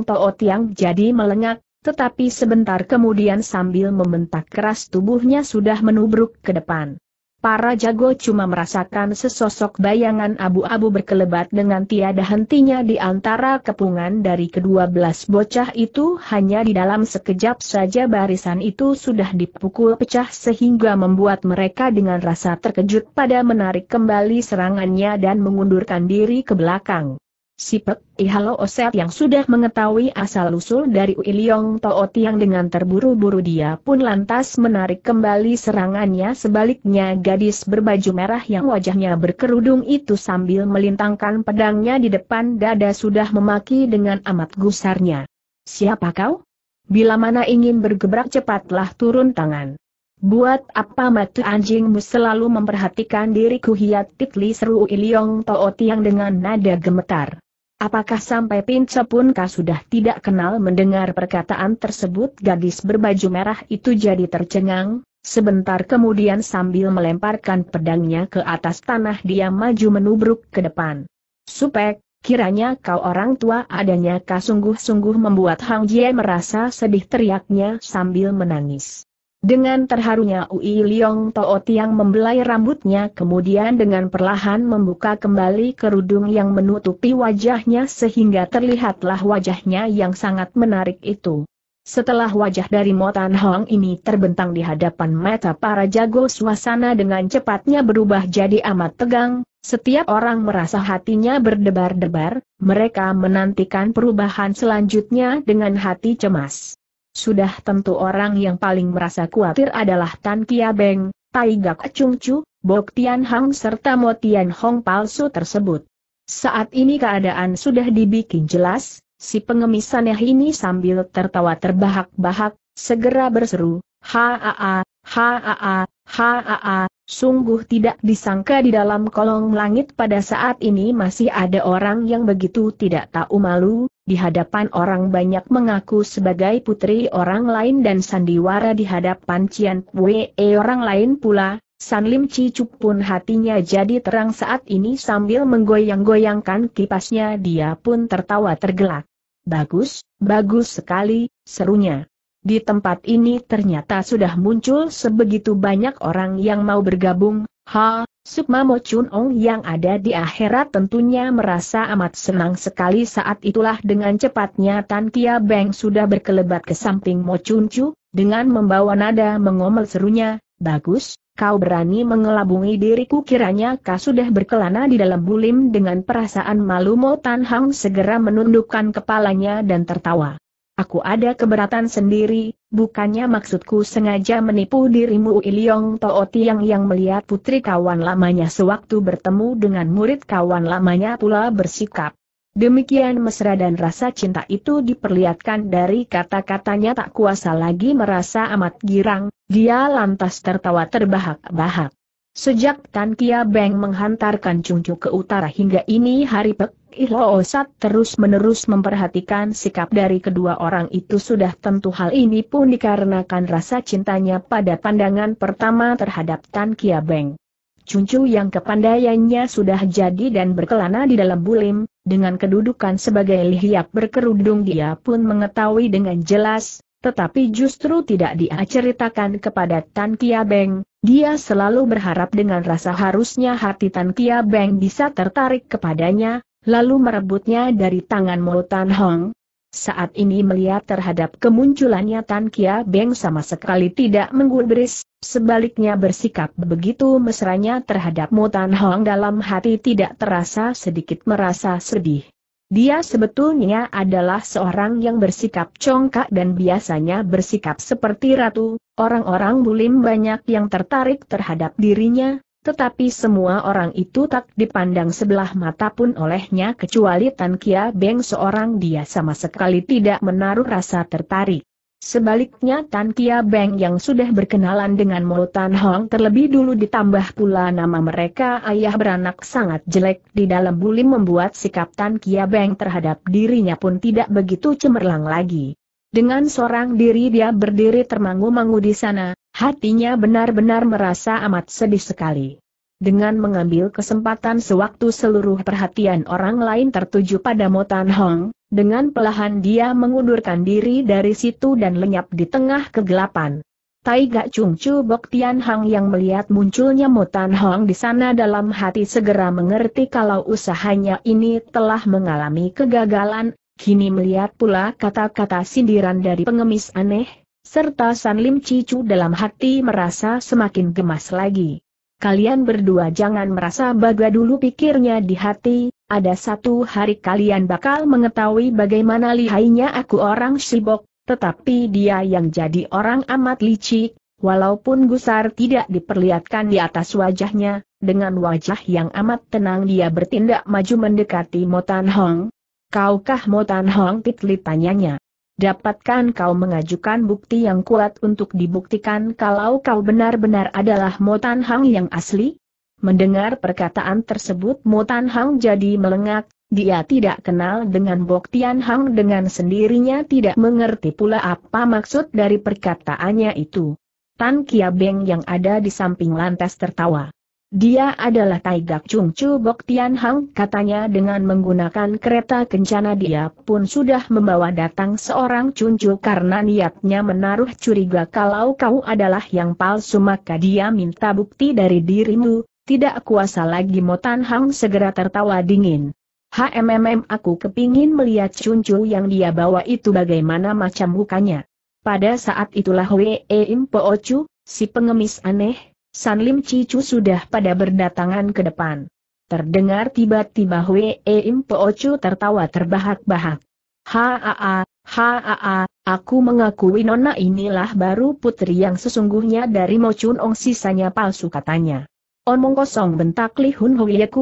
Tooti yang jadi melengak, tetapi sebentar kemudian sambil membentak keras tubuhnya sudah menubruk ke depan. Para jago cuma merasakan sesosok bayangan abu-abu berkelebat dengan tiada hentinya di antara kepungan dari kedua belas bocah itu hanya di dalam sekejap saja barisan itu sudah dipukul pecah sehingga membuat mereka dengan rasa terkejut pada menarik kembali serangannya dan mengundurkan diri ke belakang. Si Pek Ihalo eh, Oset yang sudah mengetahui asal-usul dari Uiliong Too Tiang dengan terburu-buru dia pun lantas menarik kembali serangannya sebaliknya gadis berbaju merah yang wajahnya berkerudung itu sambil melintangkan pedangnya di depan dada sudah memaki dengan amat gusarnya. Siapa kau? Bila mana ingin bergebrak cepatlah turun tangan. Buat apa mata anjingmu selalu memperhatikan diriku hiat titli seru Iliong Tootiang dengan nada gemetar. Apakah sampai pinca pun kau sudah tidak kenal mendengar perkataan tersebut gadis berbaju merah itu jadi tercengang? Sebentar kemudian sambil melemparkan pedangnya ke atas tanah dia maju menubruk ke depan. Supek, kiranya kau orang tua adanya kau sungguh-sungguh membuat Hang Jie merasa sedih teriaknya sambil menangis. Dengan terharunya Ui Liong Toh Tiang membelai rambutnya kemudian dengan perlahan membuka kembali kerudung yang menutupi wajahnya sehingga terlihatlah wajahnya yang sangat menarik itu. Setelah wajah dari Motan Hong ini terbentang di hadapan mata para jago suasana dengan cepatnya berubah jadi amat tegang, setiap orang merasa hatinya berdebar-debar, mereka menantikan perubahan selanjutnya dengan hati cemas. Sudah tentu orang yang paling merasa khawatir adalah Tan Kia Beng, Tai Gak Chung Chu, Bok Tian Hang serta Mo Tian Hong palsu tersebut. Saat ini keadaan sudah dibikin jelas, si pengemis ini sambil tertawa terbahak-bahak, segera berseru, ha haa, haa, haa, Sungguh tidak disangka di dalam kolong langit pada saat ini masih ada orang yang begitu tidak tahu malu, di hadapan orang banyak mengaku sebagai putri orang lain dan sandiwara di hadapan Cian Wee orang lain pula, San Lim Cicup pun hatinya jadi terang saat ini sambil menggoyang-goyangkan kipasnya dia pun tertawa tergelak. Bagus, bagus sekali, serunya. Di tempat ini ternyata sudah muncul sebegitu banyak orang yang mau bergabung, ha, Sukma Mo Chun Ong yang ada di akhirat tentunya merasa amat senang sekali saat itulah dengan cepatnya Tan Kia Beng sudah berkelebat ke samping Mo Chun Chu, dengan membawa nada mengomel serunya, bagus, kau berani mengelabungi diriku kiranya kau sudah berkelana di dalam bulim dengan perasaan malu Mo Tan Hang segera menundukkan kepalanya dan tertawa. Aku ada keberatan sendiri, bukannya maksudku sengaja menipu dirimu Iliong Tooti yang yang melihat putri kawan lamanya sewaktu bertemu dengan murid kawan lamanya pula bersikap. Demikian mesra dan rasa cinta itu diperlihatkan dari kata-katanya tak kuasa lagi merasa amat girang, dia lantas tertawa terbahak-bahak. Sejak Tan Kia Beng menghantarkan Cungcu ke utara hingga ini hari Pek, Ihlosat terus-menerus memperhatikan sikap dari kedua orang itu sudah tentu hal ini pun dikarenakan rasa cintanya pada pandangan pertama terhadap Tan Kia Beng. Cuncu yang kepandaiannya sudah jadi dan berkelana di dalam bulim, dengan kedudukan sebagai lihiap berkerudung dia pun mengetahui dengan jelas, tetapi justru tidak dia ceritakan kepada Tan Kia Beng, dia selalu berharap dengan rasa harusnya hati Tan Kia Beng bisa tertarik kepadanya, lalu merebutnya dari tangan Mo Tan Hong. Saat ini melihat terhadap kemunculannya Tan Kia Beng sama sekali tidak menggubris, sebaliknya bersikap begitu mesranya terhadap Mo Tan Hong dalam hati tidak terasa sedikit merasa sedih. Dia sebetulnya adalah seorang yang bersikap congkak dan biasanya bersikap seperti ratu, orang-orang bulim banyak yang tertarik terhadap dirinya, tetapi semua orang itu tak dipandang sebelah mata pun olehnya kecuali Tan Kia Beng seorang dia sama sekali tidak menaruh rasa tertarik. Sebaliknya Tan Kia Beng yang sudah berkenalan dengan Mo Tan Hong terlebih dulu ditambah pula nama mereka ayah beranak sangat jelek di dalam buli membuat sikap Tan Kia Beng terhadap dirinya pun tidak begitu cemerlang lagi. Dengan seorang diri dia berdiri termangu-mangu di sana, Hatinya benar-benar merasa amat sedih sekali. Dengan mengambil kesempatan sewaktu seluruh perhatian orang lain tertuju pada Motan Hong, dengan pelahan dia mengundurkan diri dari situ dan lenyap di tengah kegelapan. Tai Gak Chung Chu Bok Tian Hang yang melihat munculnya Motan Hong di sana dalam hati segera mengerti kalau usahanya ini telah mengalami kegagalan, kini melihat pula kata-kata sindiran dari pengemis aneh, serta San Lim Cicu dalam hati merasa semakin gemas lagi. Kalian berdua jangan merasa baga dulu pikirnya di hati, ada satu hari kalian bakal mengetahui bagaimana lihainya aku orang sibok, tetapi dia yang jadi orang amat licik, walaupun gusar tidak diperlihatkan di atas wajahnya, dengan wajah yang amat tenang dia bertindak maju mendekati Motan Hong. Kaukah Motan Hong Pitli tanyanya. Dapatkan kau mengajukan bukti yang kuat untuk dibuktikan kalau kau benar-benar adalah Motan Hang yang asli? Mendengar perkataan tersebut Motan Hang jadi melengak, dia tidak kenal dengan Bok Tian Hang dengan sendirinya tidak mengerti pula apa maksud dari perkataannya itu. Tan Kia Beng yang ada di samping lantas tertawa. Dia adalah Taigak Chung Chu Bok Tian Hang, katanya dengan menggunakan kereta kencana dia pun sudah membawa datang seorang Chung Chu karena niatnya menaruh curiga kalau kau adalah yang palsu maka dia minta bukti dari dirimu, tidak kuasa lagi Motan Hang segera tertawa dingin. HMMM aku kepingin melihat Chung Chu yang dia bawa itu bagaimana macam mukanya. Pada saat itulah Wei Im Po Ocu, si pengemis aneh, San Lim Cicu sudah pada berdatangan ke depan. Terdengar tiba-tiba Hwee Im Chu tertawa terbahak-bahak. Haa, haa, aku mengakui nona inilah baru putri yang sesungguhnya dari Chun Ong sisanya palsu katanya. Omong kosong bentak Li Hun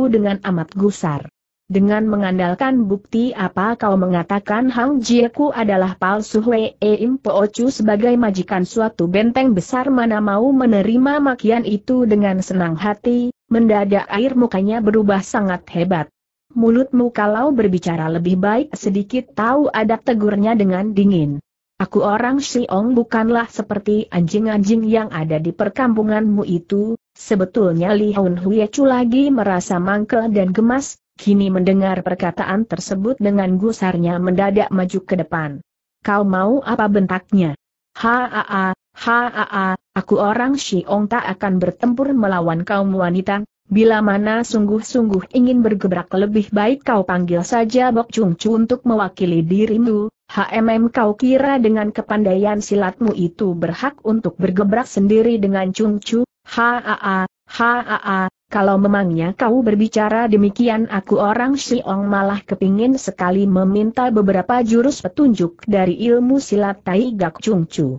dengan amat gusar. Dengan mengandalkan bukti apa kau mengatakan Hang Jieku adalah palsu Wei Im Po Chu sebagai majikan suatu benteng besar mana mau menerima makian itu dengan senang hati, mendadak air mukanya berubah sangat hebat. Mulutmu kalau berbicara lebih baik sedikit tahu ada tegurnya dengan dingin. Aku orang Siong bukanlah seperti anjing-anjing yang ada di perkampunganmu itu, sebetulnya Li Hun Hwe Chu lagi merasa mangkel dan gemas, kini mendengar perkataan tersebut dengan gusarnya mendadak maju ke depan. Kau mau apa bentaknya? Haa, haa, aku orang Xiong tak akan bertempur melawan kaum wanita, bila mana sungguh-sungguh ingin bergebrak lebih baik kau panggil saja Bok Chung Chu untuk mewakili dirimu, HMM kau kira dengan kepandaian silatmu itu berhak untuk bergebrak sendiri dengan Chung Chu, haa, Haa, kalau memangnya kau berbicara demikian aku orang Siong malah kepingin sekali meminta beberapa jurus petunjuk dari ilmu silat Tai Gak Chung Chu.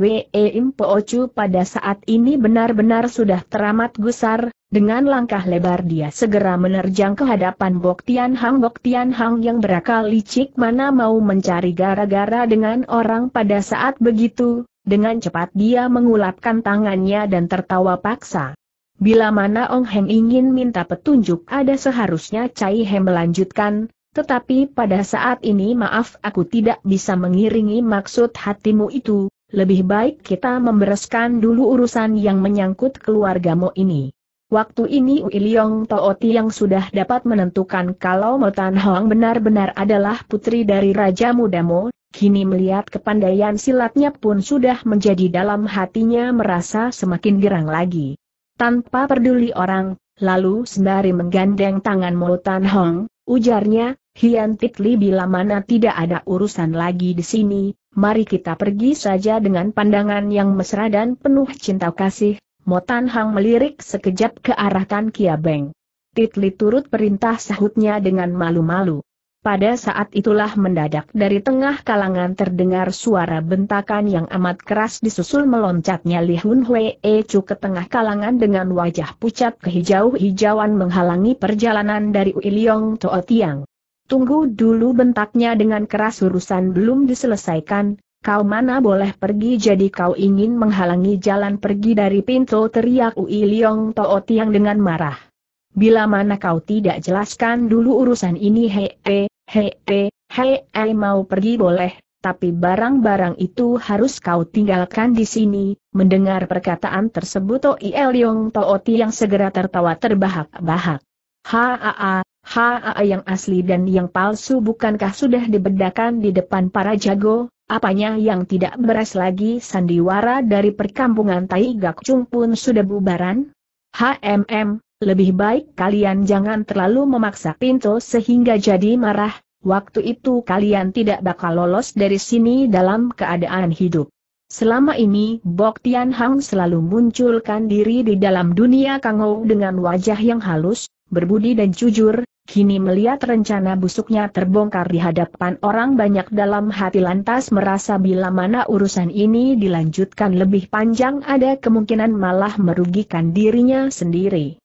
Im Po Chu pada saat ini benar-benar sudah teramat gusar, dengan langkah lebar dia segera menerjang ke hadapan Bok Tian Hang Bok Tian Hang yang berakal licik mana mau mencari gara-gara dengan orang pada saat begitu, dengan cepat dia mengulapkan tangannya dan tertawa paksa. Bila mana Ong Heng ingin minta petunjuk ada seharusnya Cai Hem melanjutkan, tetapi pada saat ini maaf aku tidak bisa mengiringi maksud hatimu itu, lebih baik kita membereskan dulu urusan yang menyangkut keluargamu ini. Waktu ini Ui Liong Tooti yang sudah dapat menentukan kalau Tan Hong benar-benar adalah putri dari Raja muda Mo, kini melihat kepandaian silatnya pun sudah menjadi dalam hatinya merasa semakin gerang lagi tanpa peduli orang, lalu sembari menggandeng tangan Molotan Hong, ujarnya, Hian Titli bila mana tidak ada urusan lagi di sini, mari kita pergi saja dengan pandangan yang mesra dan penuh cinta kasih, Tan Hong melirik sekejap ke arah Tan Kia Beng. Titli turut perintah sahutnya dengan malu-malu. Pada saat itulah mendadak dari tengah kalangan terdengar suara bentakan yang amat keras disusul meloncatnya Li Hun e Hui Ecu ke tengah kalangan dengan wajah pucat kehijau-hijauan menghalangi perjalanan dari Uiliong Toa Tiang. Tunggu dulu bentaknya dengan keras urusan belum diselesaikan, kau mana boleh pergi jadi kau ingin menghalangi jalan pergi dari pintu teriak Uiliong Toa Tiang dengan marah. Bila mana kau tidak jelaskan dulu urusan ini hee, Hei, hei, hei mau pergi boleh, tapi barang-barang itu harus kau tinggalkan di sini. Mendengar perkataan tersebut Toi Eliong Tooti yang segera tertawa terbahak-bahak. Haa, haa yang asli dan yang palsu bukankah sudah dibedakan di depan para jago? Apanya yang tidak beres lagi sandiwara dari perkampungan Tai Gakcung pun sudah bubaran? HMM, lebih baik kalian jangan terlalu memaksa pintu sehingga jadi marah, waktu itu kalian tidak bakal lolos dari sini dalam keadaan hidup. Selama ini Bok Tian Hang selalu munculkan diri di dalam dunia Kangou dengan wajah yang halus, berbudi dan jujur, kini melihat rencana busuknya terbongkar di hadapan orang banyak dalam hati lantas merasa bila mana urusan ini dilanjutkan lebih panjang ada kemungkinan malah merugikan dirinya sendiri.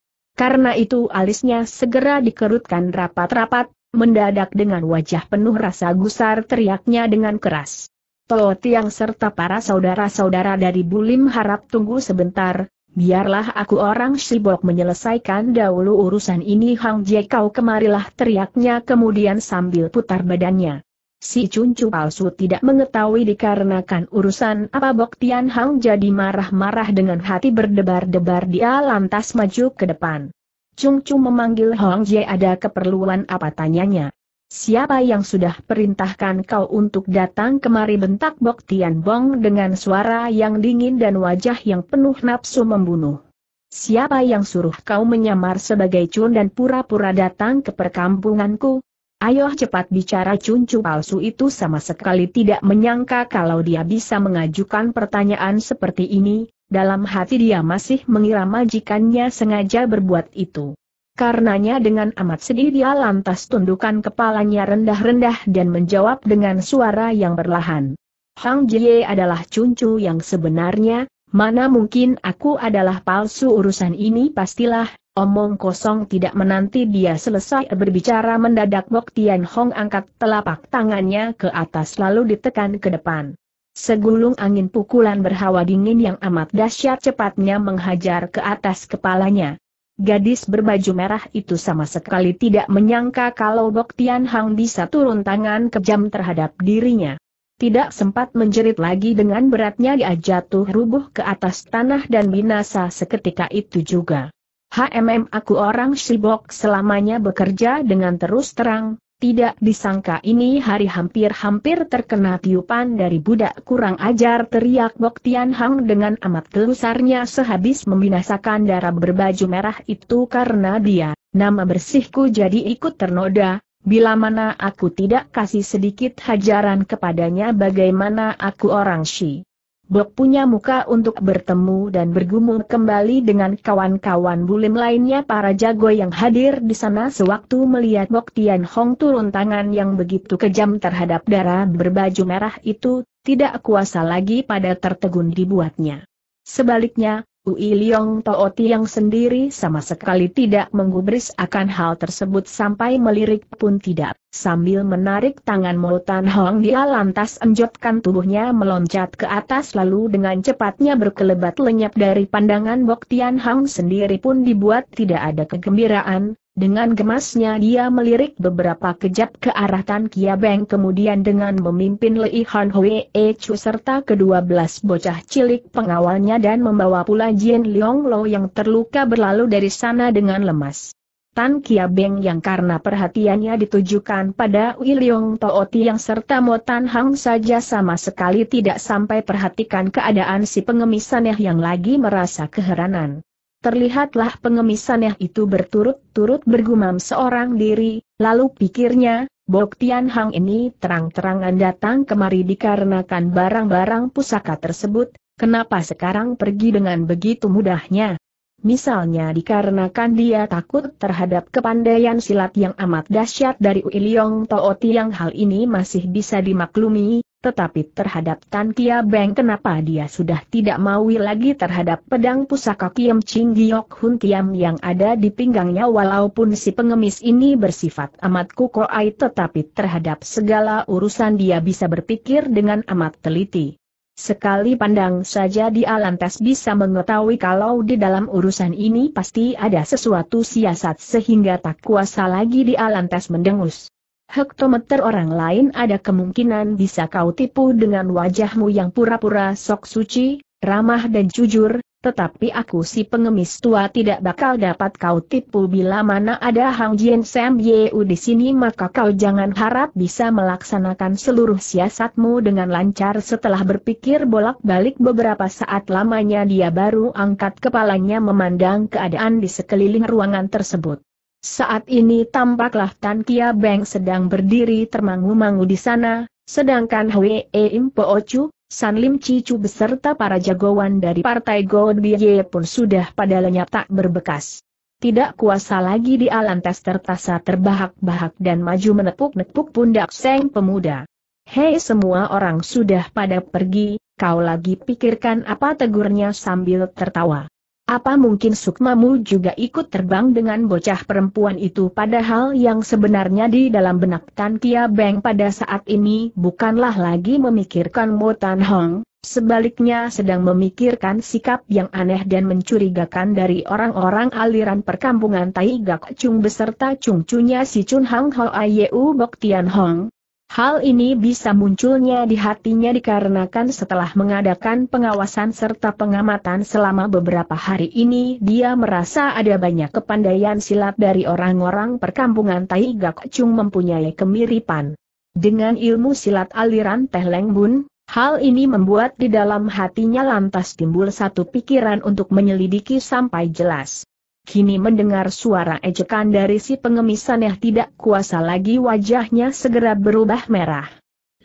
Karena itu alisnya segera dikerutkan rapat-rapat, mendadak dengan wajah penuh rasa gusar teriaknya dengan keras. Toh Tiang serta para saudara-saudara dari Bulim harap tunggu sebentar, biarlah aku orang sibok menyelesaikan dahulu urusan ini Hang Jekau kemarilah teriaknya kemudian sambil putar badannya. Si cuncu palsu tidak mengetahui dikarenakan urusan apa Bok Tian Hang jadi marah-marah dengan hati berdebar-debar dia lantas maju ke depan. Cungcu memanggil Hong Jie ada keperluan apa tanyanya. Siapa yang sudah perintahkan kau untuk datang kemari bentak Bok Tian Bong dengan suara yang dingin dan wajah yang penuh nafsu membunuh. Siapa yang suruh kau menyamar sebagai cun dan pura-pura datang ke perkampunganku? Ayo cepat bicara cuncu palsu itu sama sekali tidak menyangka kalau dia bisa mengajukan pertanyaan seperti ini, dalam hati dia masih mengira majikannya sengaja berbuat itu. Karenanya dengan amat sedih dia lantas tundukkan kepalanya rendah-rendah dan menjawab dengan suara yang berlahan. Hang Jie adalah cuncu yang sebenarnya, mana mungkin aku adalah palsu urusan ini pastilah, Omong kosong tidak menanti dia selesai berbicara mendadak Bok Tian Hong angkat telapak tangannya ke atas lalu ditekan ke depan. Segulung angin pukulan berhawa dingin yang amat dahsyat cepatnya menghajar ke atas kepalanya. Gadis berbaju merah itu sama sekali tidak menyangka kalau Bok Tian Hang bisa turun tangan kejam terhadap dirinya. Tidak sempat menjerit lagi dengan beratnya dia jatuh rubuh ke atas tanah dan binasa seketika itu juga. HMM aku orang Shibok selamanya bekerja dengan terus terang, tidak disangka ini hari hampir-hampir terkena tiupan dari budak kurang ajar teriak Bok Tian Hang dengan amat gelusarnya sehabis membinasakan darah berbaju merah itu karena dia, nama bersihku jadi ikut ternoda, bila mana aku tidak kasih sedikit hajaran kepadanya bagaimana aku orang Shi. Bok punya muka untuk bertemu dan bergumul kembali dengan kawan-kawan bulim lainnya para jago yang hadir di sana sewaktu melihat Bok Tian Hong turun tangan yang begitu kejam terhadap darah berbaju merah itu, tidak kuasa lagi pada tertegun dibuatnya. Sebaliknya, Ui Liong Tooti yang sendiri sama sekali tidak menggubris akan hal tersebut sampai melirik pun tidak. Sambil menarik tangan Mo Hong dia lantas enjotkan tubuhnya meloncat ke atas lalu dengan cepatnya berkelebat lenyap dari pandangan Bok Tian Hong sendiri pun dibuat tidak ada kegembiraan, dengan gemasnya dia melirik beberapa kejap ke arah Tan Kia Beng kemudian dengan memimpin Lei Han Hwee Chu serta kedua belas bocah cilik pengawalnya dan membawa pula Jin Leong Lo yang terluka berlalu dari sana dengan lemas. Tan Kia Beng yang karena perhatiannya ditujukan pada Wiliong Tooti yang serta Mo Tan Hang saja sama sekali tidak sampai perhatikan keadaan si pengemis aneh yang lagi merasa keheranan terlihatlah pengemisannya itu berturut-turut bergumam seorang diri, lalu pikirnya, Bok Tian Hang ini terang-terangan datang kemari dikarenakan barang-barang pusaka tersebut, kenapa sekarang pergi dengan begitu mudahnya? Misalnya dikarenakan dia takut terhadap kepandaian silat yang amat dahsyat dari Uiliong Tao yang hal ini masih bisa dimaklumi, tetapi terhadap Tan Kia Beng kenapa dia sudah tidak mau lagi terhadap pedang pusaka Kiam Ching Giok Hun Kiam yang ada di pinggangnya walaupun si pengemis ini bersifat amat kukoai tetapi terhadap segala urusan dia bisa berpikir dengan amat teliti. Sekali pandang saja dia lantas bisa mengetahui kalau di dalam urusan ini pasti ada sesuatu siasat sehingga tak kuasa lagi dia lantas mendengus hektometer orang lain ada kemungkinan bisa kau tipu dengan wajahmu yang pura-pura sok suci, ramah dan jujur, tetapi aku si pengemis tua tidak bakal dapat kau tipu bila mana ada Hang Jian Sam Yeu di sini maka kau jangan harap bisa melaksanakan seluruh siasatmu dengan lancar setelah berpikir bolak-balik beberapa saat lamanya dia baru angkat kepalanya memandang keadaan di sekeliling ruangan tersebut. Saat ini tampaklah Tan Kia Beng sedang berdiri termangu-mangu di sana, sedangkan Hwee Im Po Chu, San Lim Cicu beserta para jagoan dari partai Go Ye pun sudah pada lenyap tak berbekas. Tidak kuasa lagi di alantas tertasa terbahak-bahak dan maju menepuk-nepuk pundak seng pemuda. Hei semua orang sudah pada pergi, kau lagi pikirkan apa tegurnya sambil tertawa. Apa mungkin sukmamu juga ikut terbang dengan bocah perempuan itu padahal yang sebenarnya di dalam benak Tan Kia Beng pada saat ini bukanlah lagi memikirkan Mo Tan Hong, sebaliknya sedang memikirkan sikap yang aneh dan mencurigakan dari orang-orang aliran perkampungan Tai Gak Chung beserta cungcunya si Chun Hang Ho Ayu Bok Tian Hong, Hal ini bisa munculnya di hatinya dikarenakan setelah mengadakan pengawasan serta pengamatan selama beberapa hari ini dia merasa ada banyak kepandaian silat dari orang-orang perkampungan Gak Chung mempunyai kemiripan. Dengan ilmu silat aliran Teh Leng Bun, hal ini membuat di dalam hatinya lantas timbul satu pikiran untuk menyelidiki sampai jelas kini mendengar suara ejekan dari si pengemis aneh tidak kuasa lagi wajahnya segera berubah merah.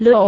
Lo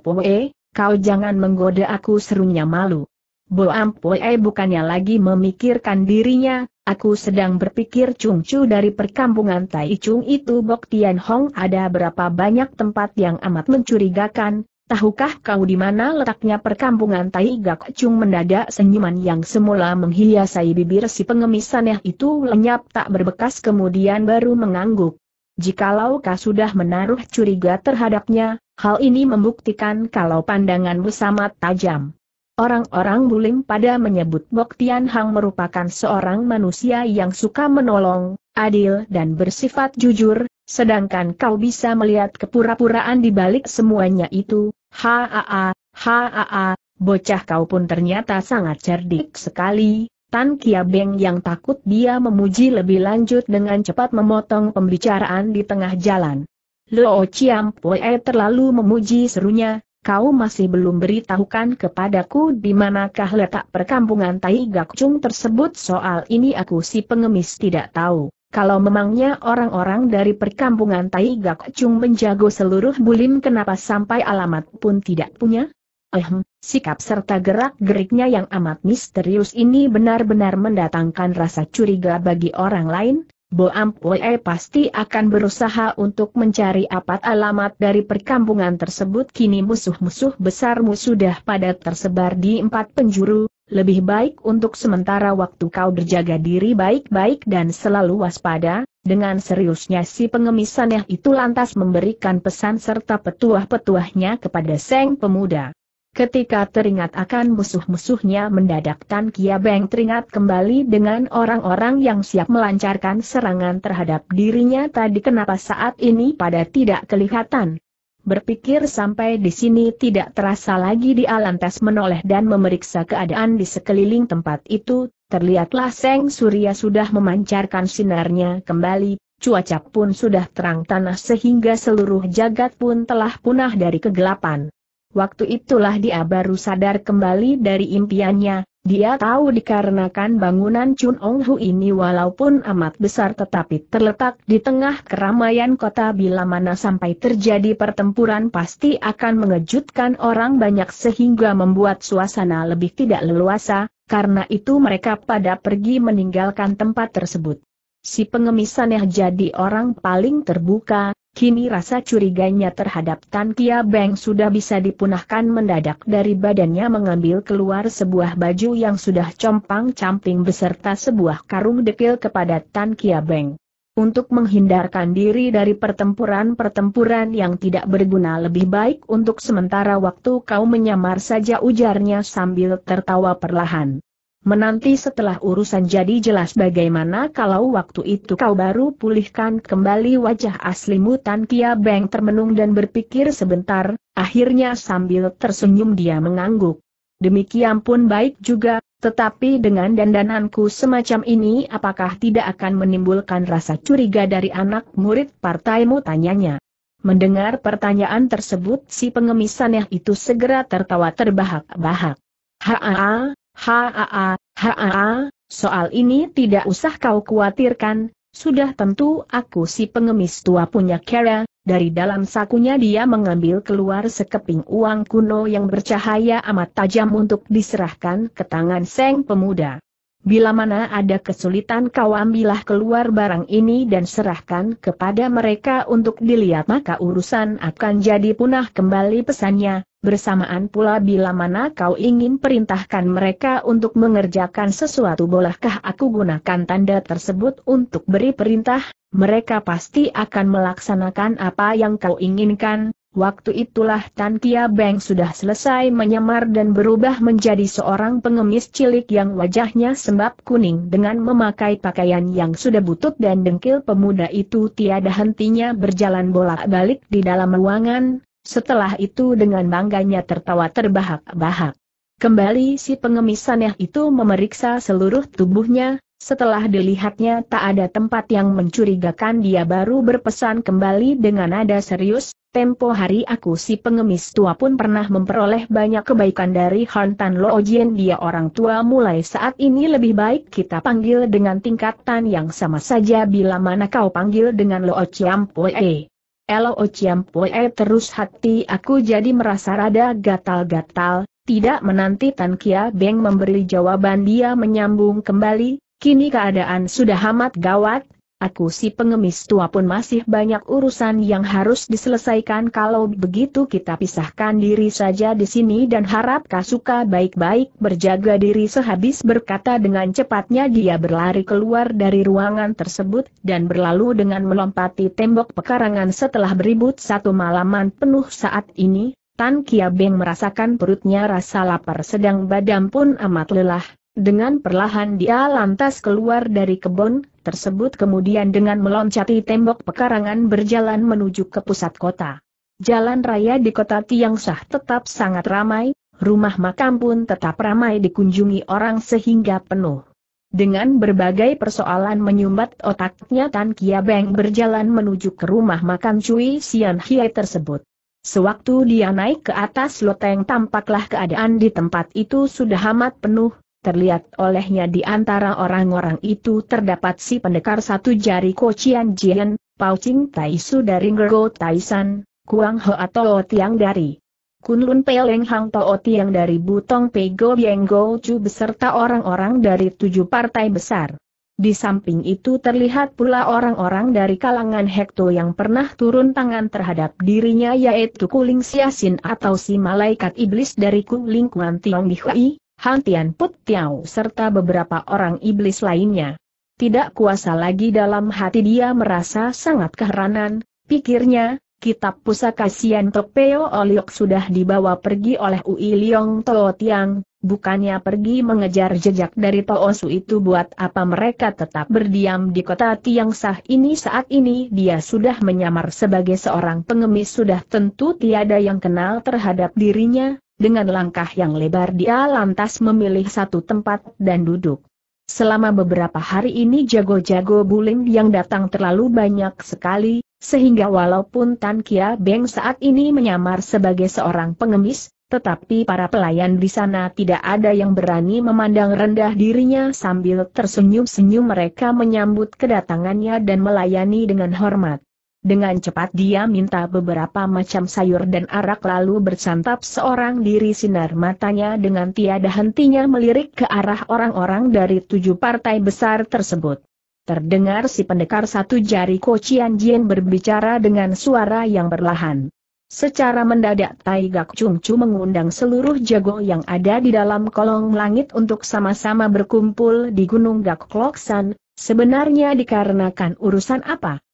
Poe, kau jangan menggoda aku serunya malu. Bo Ampoe bukannya lagi memikirkan dirinya, aku sedang berpikir Chu dari perkampungan Tai Chung itu Bok Tian Hong ada berapa banyak tempat yang amat mencurigakan, Tahukah kau di mana letaknya perkampungan Tai Gak Chung mendadak senyuman yang semula menghiasai bibir si pengemis aneh itu lenyap tak berbekas kemudian baru mengangguk. Jikalau kau sudah menaruh curiga terhadapnya, hal ini membuktikan kalau pandanganmu sama tajam. Orang-orang buling pada menyebut Bok Tian Hang merupakan seorang manusia yang suka menolong, adil dan bersifat jujur, Sedangkan kau bisa melihat kepura-puraan di balik semuanya itu, haa, haa, bocah kau pun ternyata sangat cerdik sekali. Tan Kia Beng yang takut dia memuji lebih lanjut dengan cepat memotong pembicaraan di tengah jalan. Luo Chiam Pue terlalu memuji serunya, kau masih belum beritahukan kepadaku di manakah letak perkampungan Tai Gak Chung tersebut soal ini aku si pengemis tidak tahu. Kalau memangnya orang-orang dari perkampungan Tai Gak Chung menjago seluruh bulim kenapa sampai alamat pun tidak punya? Ehem, sikap serta gerak-geriknya yang amat misterius ini benar-benar mendatangkan rasa curiga bagi orang lain. Bo Ampue pasti akan berusaha untuk mencari apat alamat dari perkampungan tersebut kini musuh-musuh besarmu sudah pada tersebar di empat penjuru, lebih baik untuk sementara waktu kau berjaga diri baik-baik dan selalu waspada, dengan seriusnya si pengemis itu lantas memberikan pesan serta petuah-petuahnya kepada Seng Pemuda. Ketika teringat akan musuh-musuhnya mendadak Tan Kia Beng teringat kembali dengan orang-orang yang siap melancarkan serangan terhadap dirinya tadi kenapa saat ini pada tidak kelihatan. Berpikir sampai di sini tidak terasa lagi di Alantas menoleh dan memeriksa keadaan di sekeliling tempat itu, terlihatlah Seng Surya sudah memancarkan sinarnya kembali, cuaca pun sudah terang tanah sehingga seluruh jagat pun telah punah dari kegelapan. Waktu itulah dia baru sadar kembali dari impiannya, dia tahu dikarenakan bangunan Chun Ong Hu ini walaupun amat besar tetapi terletak di tengah keramaian kota bila mana sampai terjadi pertempuran pasti akan mengejutkan orang banyak sehingga membuat suasana lebih tidak leluasa, karena itu mereka pada pergi meninggalkan tempat tersebut. Si pengemisannya jadi orang paling terbuka, Kini rasa curiganya terhadap Tan Kia Beng sudah bisa dipunahkan mendadak dari badannya mengambil keluar sebuah baju yang sudah compang-camping beserta sebuah karung dekil kepada Tan Kia Beng. Untuk menghindarkan diri dari pertempuran-pertempuran yang tidak berguna lebih baik untuk sementara waktu kau menyamar saja ujarnya sambil tertawa perlahan. Menanti setelah urusan jadi jelas bagaimana kalau waktu itu kau baru pulihkan kembali wajah aslimu Tan Kia Beng termenung dan berpikir sebentar, akhirnya sambil tersenyum dia mengangguk. Demikian pun baik juga, tetapi dengan dandananku semacam ini apakah tidak akan menimbulkan rasa curiga dari anak murid partaimu tanyanya. Mendengar pertanyaan tersebut si pengemisannya itu segera tertawa terbahak-bahak. Haa, Haa, haa, soal ini tidak usah kau khawatirkan, sudah tentu aku si pengemis tua punya kera, dari dalam sakunya dia mengambil keluar sekeping uang kuno yang bercahaya amat tajam untuk diserahkan ke tangan Seng Pemuda. Bila mana ada kesulitan kau ambillah keluar barang ini dan serahkan kepada mereka untuk dilihat maka urusan akan jadi punah kembali pesannya, bersamaan pula bila mana kau ingin perintahkan mereka untuk mengerjakan sesuatu bolehkah aku gunakan tanda tersebut untuk beri perintah, mereka pasti akan melaksanakan apa yang kau inginkan, Waktu itulah Tan Kia Beng sudah selesai menyamar dan berubah menjadi seorang pengemis cilik yang wajahnya sembab kuning dengan memakai pakaian yang sudah butut dan dengkil pemuda itu tiada hentinya berjalan bolak-balik di dalam ruangan, setelah itu dengan bangganya tertawa terbahak-bahak. Kembali si pengemis aneh itu memeriksa seluruh tubuhnya, setelah dilihatnya tak ada tempat yang mencurigakan dia baru berpesan kembali dengan nada serius, Tempo hari aku si pengemis tua pun pernah memperoleh banyak kebaikan dari Han Tan Lo Ojian dia orang tua mulai saat ini lebih baik kita panggil dengan tingkatan yang sama saja bila mana kau panggil dengan Lo Chiam Poe. Lo Chiam Poe terus hati aku jadi merasa rada gatal-gatal, tidak menanti Tan Kia Beng memberi jawaban dia menyambung kembali, kini keadaan sudah amat gawat, Aku si pengemis tua pun masih banyak urusan yang harus diselesaikan kalau begitu kita pisahkan diri saja di sini dan harap Kasuka baik-baik berjaga diri sehabis berkata dengan cepatnya dia berlari keluar dari ruangan tersebut dan berlalu dengan melompati tembok pekarangan setelah beribut satu malaman penuh saat ini, Tan Kia Beng merasakan perutnya rasa lapar sedang badan pun amat lelah, dengan perlahan dia lantas keluar dari kebun, tersebut kemudian dengan meloncati tembok pekarangan berjalan menuju ke pusat kota. Jalan raya di kota Tiangsah tetap sangat ramai, rumah makam pun tetap ramai dikunjungi orang sehingga penuh. Dengan berbagai persoalan menyumbat otaknya Tan Kia Beng berjalan menuju ke rumah makan Cui Sian Hiai tersebut. Sewaktu dia naik ke atas loteng tampaklah keadaan di tempat itu sudah amat penuh, Terlihat olehnya di antara orang-orang itu terdapat si pendekar satu jari Kocian Jian, Pao Ching Tai Su dari Ngergo Taisan, Kuang Ho O Tiang dari Kunlun Peleng Hang Tao Tiang dari Butong Pego Bieng Go Chu beserta orang-orang dari tujuh partai besar. Di samping itu terlihat pula orang-orang dari kalangan Hekto yang pernah turun tangan terhadap dirinya yaitu Kuling Siasin atau si malaikat iblis dari Kuling Kuan Tiong Bihui, Han Tian Put Tiao serta beberapa orang iblis lainnya. Tidak kuasa lagi dalam hati dia merasa sangat keheranan, pikirnya, kitab pusaka Sian Topeo Oliok sudah dibawa pergi oleh Ui Liong Toh Tiang, bukannya pergi mengejar jejak dari Su itu buat apa mereka tetap berdiam di kota Tiang Sah ini saat ini dia sudah menyamar sebagai seorang pengemis sudah tentu tiada yang kenal terhadap dirinya, dengan langkah yang lebar dia lantas memilih satu tempat dan duduk. Selama beberapa hari ini jago-jago bulim yang datang terlalu banyak sekali, sehingga walaupun Tan Kia Beng saat ini menyamar sebagai seorang pengemis, tetapi para pelayan di sana tidak ada yang berani memandang rendah dirinya sambil tersenyum-senyum mereka menyambut kedatangannya dan melayani dengan hormat. Dengan cepat dia minta beberapa macam sayur dan arak lalu bersantap seorang diri sinar matanya dengan tiada hentinya melirik ke arah orang-orang dari tujuh partai besar tersebut. Terdengar si pendekar satu jari Kocian Jien berbicara dengan suara yang berlahan. Secara mendadak Tai Gak Chung Chu mengundang seluruh jago yang ada di dalam kolong langit untuk sama-sama berkumpul di Gunung Gak Kloksan, sebenarnya dikarenakan urusan apa?